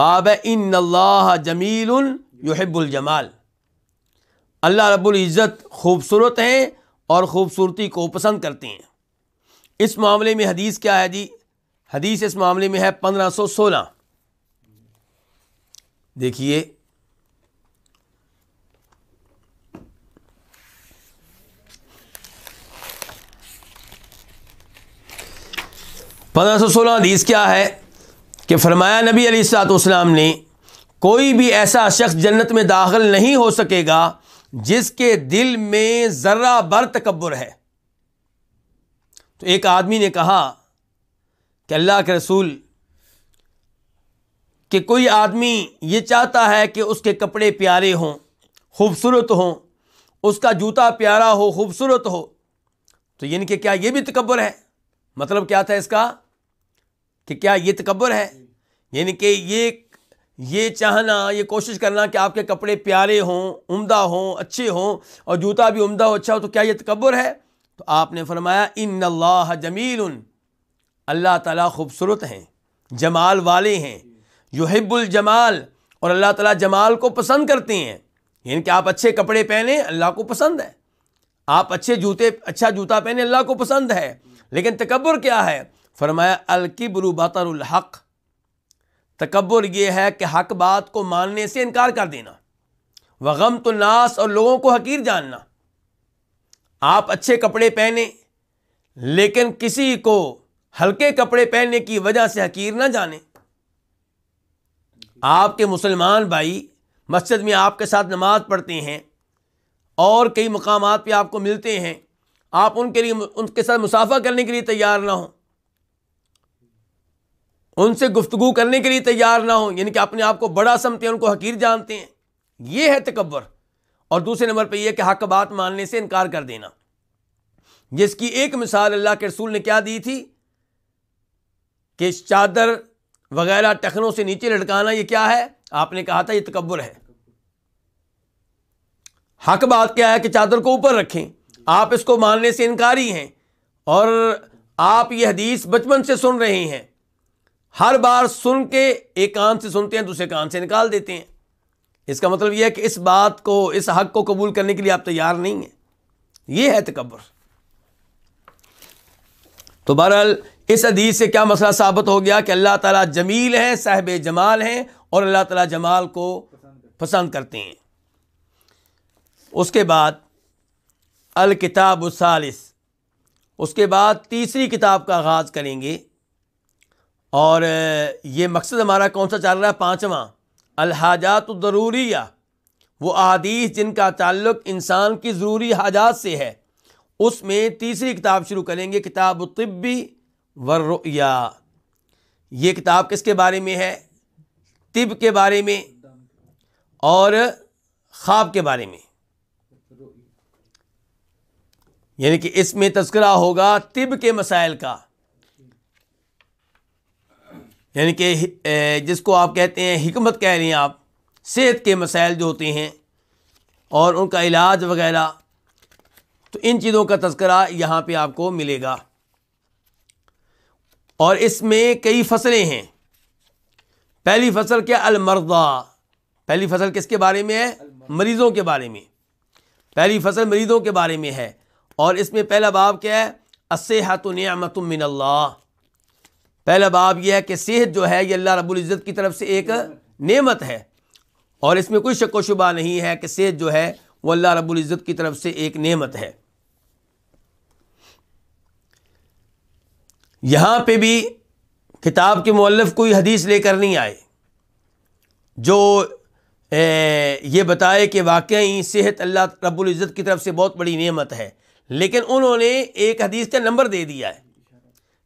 बाब इन जमील यहबुल जमाल अल्लाह रब्बुल इज़्ज़त खूबसूरत हैं और ख़ूबसूरती को पसंद करते हैं इस मामले में हदीस क्या है जी हदीस इस मामले में है पंद्रह सौ सोलह देखिए पंद्रह सौ सोलह हदीस क्या है कि फरमाया नबी अली ने कोई भी ऐसा शख्स जन्नत में दाखिल नहीं हो सकेगा जिसके दिल में जरा बर तकबर है तो एक आदमी ने कहा कि अल्लाह के रसूल कि कोई आदमी ये चाहता है कि उसके कपड़े प्यारे हों खूबसूरत हों उसका जूता प्यारा हो खूबसूरत हो तो यानी कि क्या यह भी तकबर है मतलब क्या था इसका कि क्या ये तकबर है यानी कि ये ये चाहना ये कोशिश करना कि आपके कपड़े प्यारे हों उम्दा हों अच्छे हों और जूता भी उमदा हो अच्छा हो तो क्या ये तकबर है तो आपने फरमाया इन अल्लाह जमील अल्लाह ताला खूबसूरत हैं जमाल वाले हैं जो युहिब्बुल जमाल और अल्लाह ताला जमाल को पसंद करते हैं यानी कि आप अच्छे कपड़े पहने अल्लाह को पसंद है आप अच्छे जूते अच्छा जूता पहने अल्लाह को पसंद है लेकिन तकबर क्या है फरमाया अलकिब्रु बतरुल हक़ तकबर यह है कि हक बात को मानने से इनकार कर देना व गम तो नास और लोगों को हकीर जानना आप अच्छे कपड़े पहने लेकिन किसी को हल्के कपड़े पहनने की वजह से हकीर ना जाने आपके मुसलमान भाई मस्जिद में आपके साथ नमाज पढ़ते हैं और कई मकाम पर आपको मिलते हैं आप उनके लिए उनके साथ मुसाफा करने के लिए तैयार ना हों उनसे गुफ्तु करने के लिए तैयार ना हो यानी कि अपने आप को बड़ा समझते हैं उनको हकीर जानते हैं ये है तकबर और दूसरे नंबर पर यह कि हक बात मानने से इनकार कर देना जिसकी एक मिसाल अल्लाह के रसूल ने क्या दी थी कि चादर वगैरह टखनों से नीचे लटकाना यह क्या है आपने कहा था यह तकबर है हक बात क्या है कि चादर को ऊपर रखें आप इसको मानने से इनकारी हैं और आप यह हदीस बचपन से सुन रहे हैं हर बार सुन के एक कान से सुनते हैं दूसरे कान से निकाल देते हैं इसका मतलब यह है कि इस बात को इस हक को कबूल करने के लिए आप तैयार नहीं हैं यह है तकबर तो बहरहाल इस अदीज से क्या मसला साबित हो गया कि अल्लाह ताला जमील हैं साहब जमाल हैं और अल्लाह ताला जमाल को पसंद करते हैं उसके बाद अल किताब सालिस उसके बाद तीसरी किताब का आगाज़ करेंगे और ये मकसद हमारा कौन सा चल रहा है पाँचवा अलहाजात ज़रूरिया वो अदीस जिनका ताल्लुक इंसान की ज़रूरी हाजात से है उसमें तीसरी किताब शुरू करेंगे किताब तिब्बी वर्रया ये किताब किसके बारे में है तिब के बारे में और ख्वाब के बारे में यानी कि इसमें तस्करा होगा तिब के मसाइल का यानी कि जिसको आप कहते हैं हमत कह रहे हैं आप सेहत के मसाइल जो होते हैं और उनका इलाज वगैरह तो इन चीज़ों का तस्करा यहाँ पे आपको मिलेगा और इसमें कई फसलें हैं पहली फसल क्या अलमरदा पहली फसल किसके बारे में है मरीज़ों के बारे में पहली फसल मरीज़ों के बारे में है और इसमें पहला बाब क्या है असहत नमत मिनल्ला पहला बाब यह है कि सेहत जो है ये अल्लाह रबुल्ज़त की तरफ से एक नेमत है और इसमें कोई शक व शुबा नहीं है कि सेहत जो है वो अल्लाह रबुल्ज़त की तरफ से एक नेमत है यहाँ पे भी किताब के मौलफ़ कोई हदीस लेकर नहीं आए जो ए, ये बताए कि वाकई सेहत अल्लाह रब्ज़त की तरफ से बहुत बड़ी नेमत है लेकिन उन्होंने एक हदीस का नंबर दे दिया है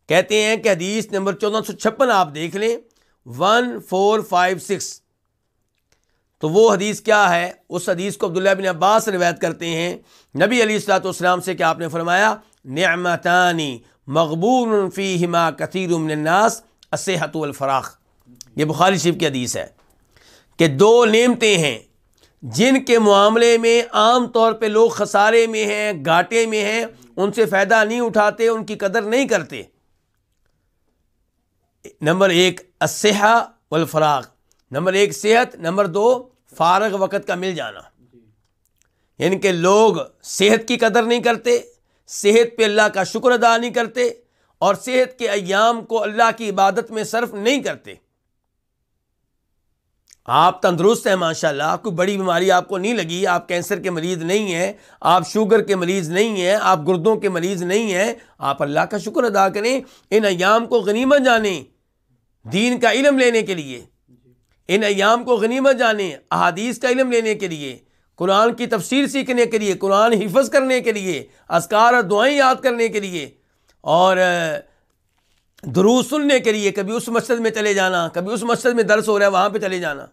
कहते हैं कि हदीस नंबर चौदह सौ छप्पन आप देख लें वन फोर फाइव सिक्स तो वो हदीस क्या है उस हदीस को अब्दुल्ला बिन अब्बास रिवायत करते हैं नबी अली सलाम से क्या आपने फरमाया नमतानी मकबूल फ़ी हिमा कथीर नास असहतुलफ़राख ये बुखारी शिफ़ की हदीस है कि दो नेमतें हैं जिनके मामले में आम तौर पर लोग खसारे में हैं घाटे में हैं उनसे फ़ायदा नहीं उठाते उनकी कदर नहीं करते नंबर एक असहा वलफराग नंबर एक सेहत नंबर दो फारग वक़्त का मिल जाना यानी कि लोग सेहत की कदर नहीं करते सेहत पे अल्लाह का शुक्र अदा नहीं करते और सेहत के अयाम को अल्लाह की इबादत में सर्फ नहीं करते आप तंदुरुस्त हैं माशाल्लाह आपको बड़ी बीमारी आपको नहीं लगी आप कैंसर के मरीज़ नहीं हैं आप शुगर के मरीज़ नहीं हैं आप गुर्दों के मरीज़ नहीं हैं आप अल्लाह का शुक्र अदा करें इन अयाम को गनीमत जानें दीन का इलम लेने के लिए इन अयाम को गनीमत जाने अहादीस का इलम लेने के लिए कुरान की तफसीर सीखने के लिए कुरान हिफज करने के लिए असकार और दुआएँ याद करने के लिए और दरूस सुनने के लिए कभी उस मस्जिद में चले जाना कभी उस मस्जिद में दर्स हो रहा है वहाँ पर चले जाना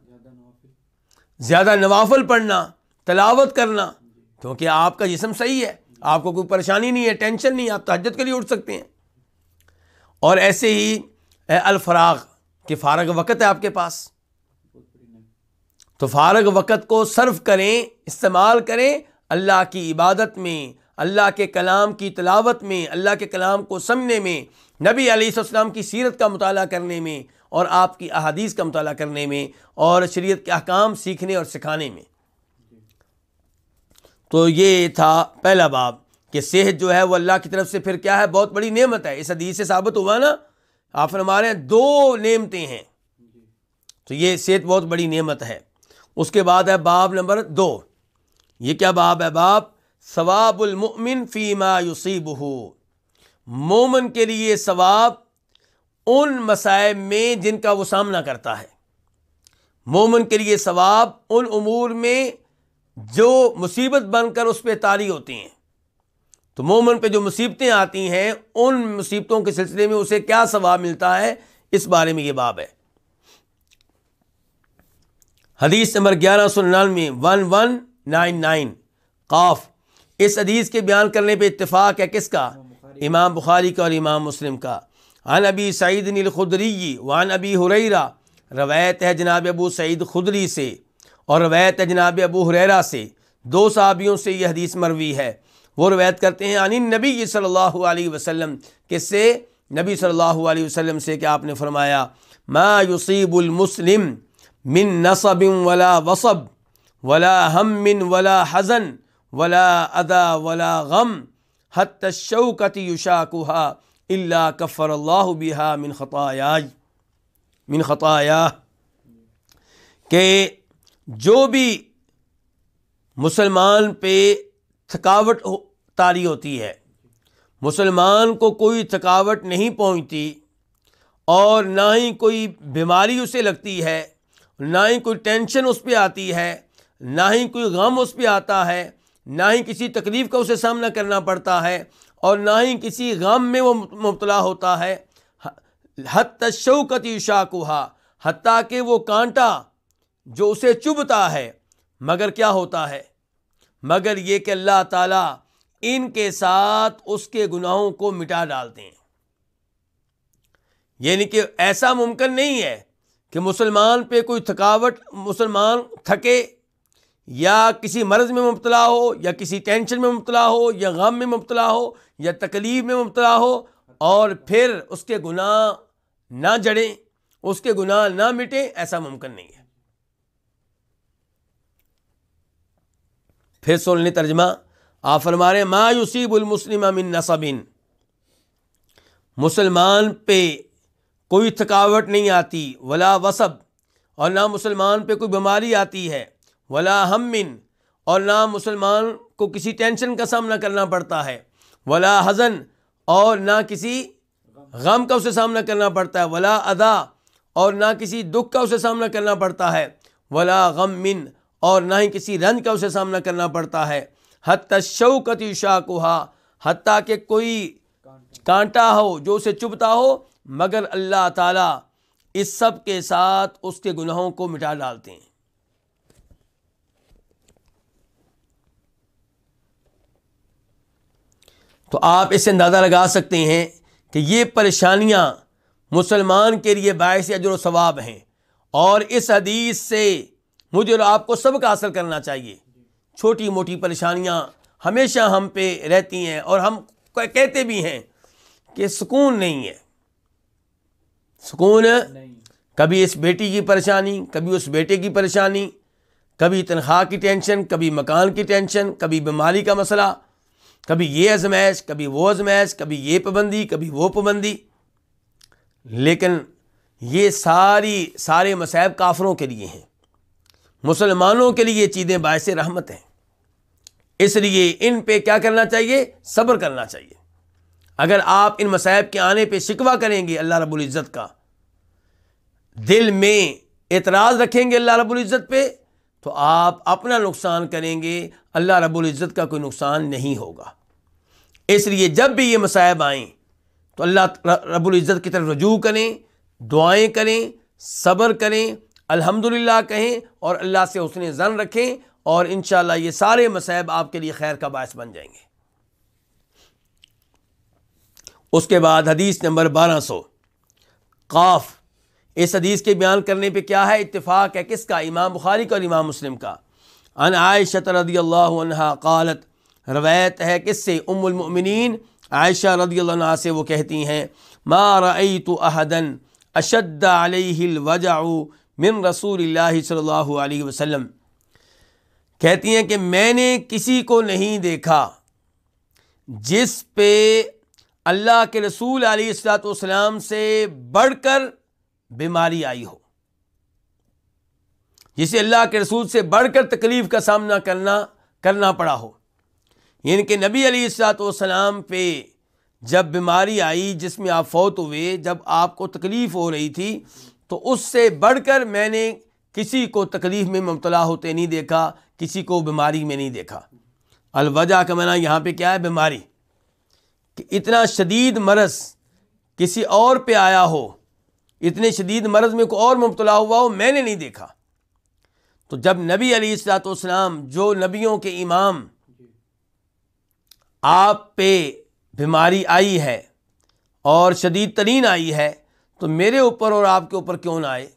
ज़्यादा नवाफल पढ़ना तलावत करना क्योंकि आपका जिसम सही है आपको कोई परेशानी नहीं है टेंशन नहीं है आप तहजत के लिए उठ सकते हैं और ऐसे ही अलफराग कि फारग वक़्त है आपके पास तो फारग वक़्त को सर्व करें इस्तेमाल करें अल्लाह की इबादत में अल्लाह के कलाम की तलावत में अल्लाह के कलाम को समझने में नबी आसमाम की सीरत का मताल करने में और आपकी अहादीस का मताल करने में और शरीयत के अहकाम सीखने और सिखाने में तो ये था पहला बाब कि सेहत जो है वो अल्लाह की तरफ से फिर क्या है बहुत बड़ी नेमत है इस हदीस से साबित हुआ ना आप फरमा रहे हैं दो नेमतें हैं तो ये सेहत बहुत बड़ी नेमत है उसके बाद है बाब नंबर दो ये क्या बाब है बाब सवाबुलमिन फ़ीमा युसीब मोमन के लिए सवाब उन मसायब में जिनका वो सामना करता है मोमन के लिए सवाब उन अमूर में जो मुसीबत बनकर उस पर तारी होती हैं तो मोमन पे जो मुसीबतें आती हैं उन मुसीबतों के सिलसिले में उसे क्या सवाब मिलता है इस बारे में ये बाब है हदीस नंबर ग्यारह सौ निन्यानवे वन वन नाइन नाइन काफ इस हदीस के बयान करने पर इतफ़ाक़ है किसका इमाम बुखारी का और इमाम मुस्लिम का अन अबी सईद नील खुदरी वान अबी हुरैरा रवायत है जनाब अबू सईद खुदरी से और रवायत है जनाब अबू हुरैरा से दो सहाबियों से यह हदीस मरवी है वो रवायत करते हैं अनिन नबी सल्लल्लाहु अलैहि वसल्लम किससे नबी सल्लल्लाहु अलैहि वसल्लम से क्या आपने फरमाया मा युसीबुलमस्लिम मिन नसब वला वसब वला हम मिन वला हज़न वला अदा वला गम हत शौकत युशाकुहा इल्ला कफ़र बिहा मिन ख़ताया मिन ख़ताया के जो भी मुसलमान पे थकावट हो, तारी होती है मुसलमान को कोई थकावट नहीं पहुंचती और ना ही कोई बीमारी उसे लगती है ना ही कोई टेंशन उस पर आती है ना ही कोई गम उस पर आता है ना ही किसी तकलीफ़ का उसे सामना करना पड़ता है और ना ही किसी गम में वो मुबतला होता है हत शौकत युशाकुहा हती कि वो कांटा जो उसे चुभता है मगर क्या होता है मगर ये कि अल्लाह ताला इनके साथ उसके गुनाहों को मिटा डालते हैं यानी कि ऐसा मुमकिन नहीं है कि मुसलमान पे कोई थकावट मुसलमान थके या किसी मर्ज़ में मुबतला हो या किसी टेंशन में मुबतला हो या गम में मुबतला हो या तकलीफ़ में मुबतला हो और फिर उसके गुनाह ना जड़ें उसके गुनाह ना मिटें ऐसा मुमकिन नहीं है फिर सोलनी तर्जमा आ फरमा रहे मायूसीबुलमसलिम अमिन नसबिन मुसलमान पे कोई थकावट नहीं आती वला वसब और ना मुसलमान पे कोई बीमारी आती है वला हमिन और ना मुसलमान को किसी टेंशन का सामना करना पड़ता है वला हज़न और ना किसी गम का उसे सामना करना पड़ता है वला अदा और ना किसी दुख का उसे सामना करना पड़ता है वला गम मिन और ना ही किसी रंज का उसे सामना करना पड़ता है हत्या शौकत युशाकुहा हती के कोई कांटा हो जो उसे चुभता हो मगर अल्लाह ताला इस सब के साथ उसके गुनाहों को मिटा डालते हैं तो आप इसे अंदाज़ा लगा सकते हैं कि ये परेशानियां मुसलमान के लिए बायस अजर सवाब हैं और इस हदीस से मुझे और आपको सबका असर करना चाहिए छोटी मोटी परेशानियाँ हमेशा हम पे रहती हैं और हम कहते भी हैं कि सुकून नहीं है सुकून नहीं। कभी इस बेटी की परेशानी कभी उस बेटे की परेशानी कभी तनख्वाह की टेंशन कभी मकान की टेंशन कभी बीमारी का मसला कभी ये आजमैश कभी वो आजमैश कभी ये पाबंदी कभी वो पाबंदी लेकिन ये सारी सारे मसायब काफरों के लिए हैं मुसलमानों के लिए ये चीज़ें बायस रहमत हैं इसलिए इन पर क्या करना चाहिए सब्र करना चाहिए अगर आप इन मसायब के आने पर शिकवा करेंगे अल्लाह रब्बुल का दिल में एतराज़ रखेंगे अल्लाह रब्बुल पर तो आप अपना नुकसान करेंगे अल्लाह रब्बुल का कोई नुकसान नहीं होगा इसलिए जब भी ये मसायब आएँ तो अल्लाह रब्बुल की तरफ रजू करें दुआएँ करें सब्र करें अल्हम्दुलिल्लाह कहें और अल्लाह से उसने ज़न रखें और इन ये सारे मसाइब आपके लिए खैर का बायस बन जाएंगे उसके बाद हदीस नंबर बारह सौ काफ इस हदीस के बयान करने पे क्या है इतफाक़ है किसका इमाम बुखारी का और इमाम मुस्लिम का अन आयशत रदी अल्लाह कालत रवायत है किससे उमुलमिन आयशा रदी से वो कहती हैं मा तो अहदन अशद अलहिल मिन रसूल सल्लल्लाहु वसम कहती हैं कि मैंने किसी को नहीं देखा जिस पे अल्लाह के रसूल सलाम से बढ़ कर बीमारी आई हो जिसे अल्लाह के रसूल से बढ़कर तकलीफ़ का सामना करना करना पड़ा हो यानी कि नबी अली सलाम पे जब बीमारी आई जिसमें आप फौत हुए जब आपको तकलीफ़ हो रही थी तो उससे बढ़कर मैंने किसी को तकलीफ़ में मुबतला होते नहीं देखा किसी को बीमारी में नहीं देखा अलवजह का मना यहाँ पे क्या है बीमारी कि इतना शदीद मरस किसी और पे आया हो इतने शदीद मरस में को और मुबतला हुआ हो मैंने नहीं देखा तो जब नबी अली सलाम जो नबियों के इमाम आप पे बीमारी आई है और शदीद तरीन आई है तो मेरे ऊपर और आपके ऊपर क्यों ना आए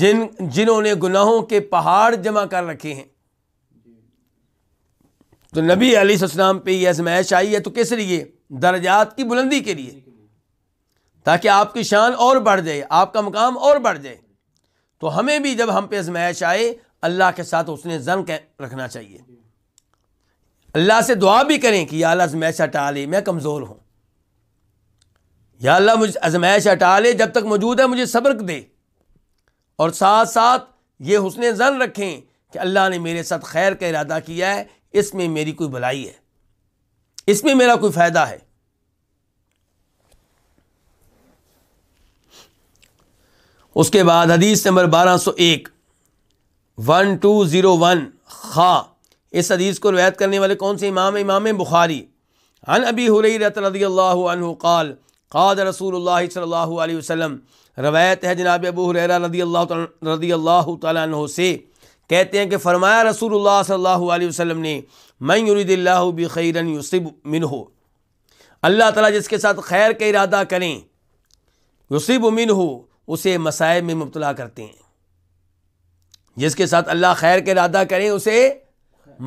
जिन जिन्होंने गुनाहों के पहाड़ जमा कर रखे हैं तो नबी अली सलाम पे यह आजमाइश आई है तो किस लिए दर्जात की बुलंदी के लिए ताकि आपकी शान और बढ़ जाए आपका मकाम और बढ़ जाए तो हमें भी जब हम पे आजमाइश आए अल्लाह के साथ उसने जन रखना चाहिए अल्लाह से दुआ भी करें कि अल्लाह आजमाइश हटा ले मैं कमज़ोर हूँ या अल्लाह मुझे आजमाइश हटा ले जब तक मौजूद है मुझे सब्र दे और साथ साथ ये हुसन जन रखें कि अल्लाह ने मेरे साथ खैर का इरादा किया है इसमें मेरी कोई भलाई है इसमें मेरा कोई फ़ायदा है उसके बाद हदीस नंबर बारह सौ एक वन टू ज़ीरो वन खा इस हदीस को रवायत करने वाले कौन से इमाम इमाम बुखारी अन अबी हुरैरत रदी अल्लाह काल क़ाद रसूल सल्ला वसम रवायत है जनाब अबू हुररा रदी अल्लाह रदी अल्लाह तु से कहते हैं कि फ़रमाया रसूल सल्ला वसम ने मैं यूरिदिल्ला बखैरन यूसब मिन हो अल्लाह ताला जिसके साथ खैर का इरादा करें यूसब मिन हो उसे मसायब में मुबतला करते हैं जिसके साथ अल्लाह खैर का इरादा करें उसे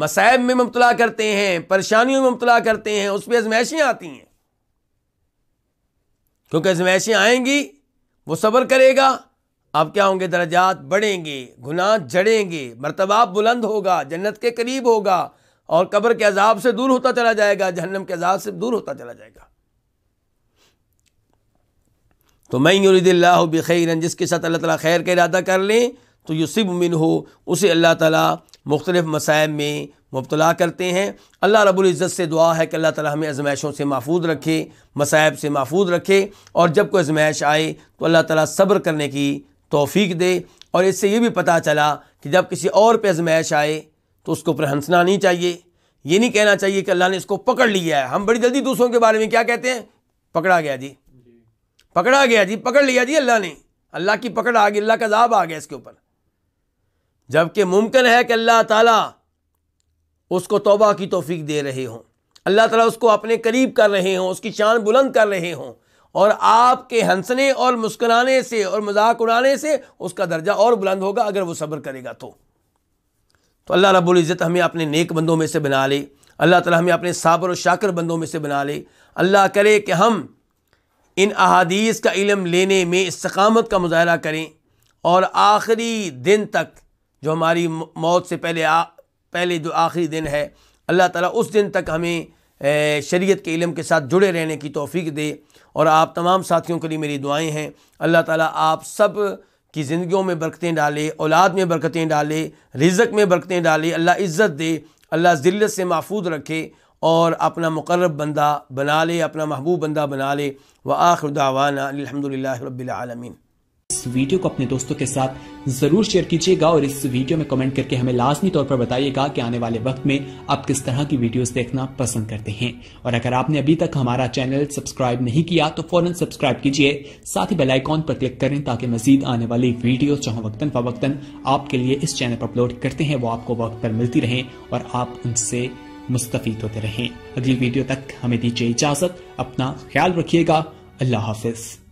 मसायब में मुबतला करते हैं परेशानियों में मुबतला करते हैं उस पर आजमाइशें आती हैं क्योंकि आजमाइशें आएंगी वो सब्र करेगा आप क्या होंगे दर्जात बढ़ेंगे गुनाह जड़ेंगे मरतबा बुलंद होगा जन्नत के करीब होगा और कब्र के अजाब से दूर होता चला जाएगा जहन्नम के अजाब से दूर होता चला जाएगा तो मैं यूरिदिल्ला बखैरन जिसके साथ अल्लाह ताला खैर का इरादा कर लें तो यूसिब मिन हो उसे अल्लाह ताला मुख्तलिफ़ मसायब में मुबतला करते हैं अल्लाह रबुल्ज़त से दुआ है कि अल्लाह ताला हमें आजमाइशों से महफूज रखे मसायब से महफूज रखे और जब कोई आजमाइश आए तो अल्लाह ताला सब्र करने की तोफ़ी दे और इससे ये भी पता चला कि जब किसी और पर आजमाइश आए तो उसको पर हंसना नहीं चाहिए ये नहीं कहना चाहिए कि अल्लाह ने इसको पकड़ लिया है हम बड़ी जल्दी दूसरों के बारे में क्या कहते हैं पकड़ा गया जी पकड़ा गया जी पकड़ लिया जी अल्लाह ने अल्लाह की पकड़ आ गई अल्लाह का जाब आ गया इसके ऊपर जबकि मुमकिन है कि अल्लाह ताला उसको तोबा की तोफीक दे रहे हों अल्लाह ताला उसको अपने करीब कर रहे हों उसकी शान बुलंद कर रहे हों और आपके हंसने और मुस्कुराने से और मजाक उड़ाने से उसका दर्जा और बुलंद होगा अगर वो सब्र करेगा तो तो अल्लाह रब्बुल इज़्ज़त हमें अपने नेक बंदों में से बना ले अल्लाह ताला हमें अपने साबर और शाकर बंदों में से बना ले अल्लाह करे कि हम इन अहादीस का इलम लेने में इस्तकामत का मुजाहरा करें और आखिरी दिन तक जो हमारी मौत से पहले आ, पहले जो आखिरी दिन है अल्लाह ताला उस दिन तक हमें शरीयत के इलम के साथ जुड़े रहने की तोफ़ी दे और आप तमाम साथियों के लिए मेरी दुआएं हैं अल्लाह ताला आप सब की ज़िंदगियों में बरकतें डाले औलाद में बरकतें डाले रिज़क में बरकतें डाले अल्लाह इज़्ज़त दे अल्लाह ज़िल्लत से महफूज रखे और अपना मुकर्रब बंदा बना ले अपना महबूब बंदा बना ले व आखिर दावाना अलहमदिल्ला रबालमीन वीडियो को अपने दोस्तों के साथ जरूर शेयर कीजिएगा और इस वीडियो में कमेंट करके हमें लाजमी तौर पर बताइएगा कि आने वाले वक्त में आप किस तरह की वीडियोस देखना पसंद करते हैं और अगर आपने अभी तक हमारा चैनल सब्सक्राइब नहीं किया तो फौरन सब्सक्राइब कीजिए साथ ही बेलाइकॉन पर क्लिक करें ताकि मजीद आने वाली वीडियो जहां वक्तन फवक्ता आपके लिए इस चैनल पर अपलोड करते हैं वो आपको वक्त पर मिलती रहे और आप उनसे मुस्तफ़ होते रहें अगली वीडियो तक हमें दीजिए इजाज़त अपना ख्याल रखिएगा अल्लाह हाफिज़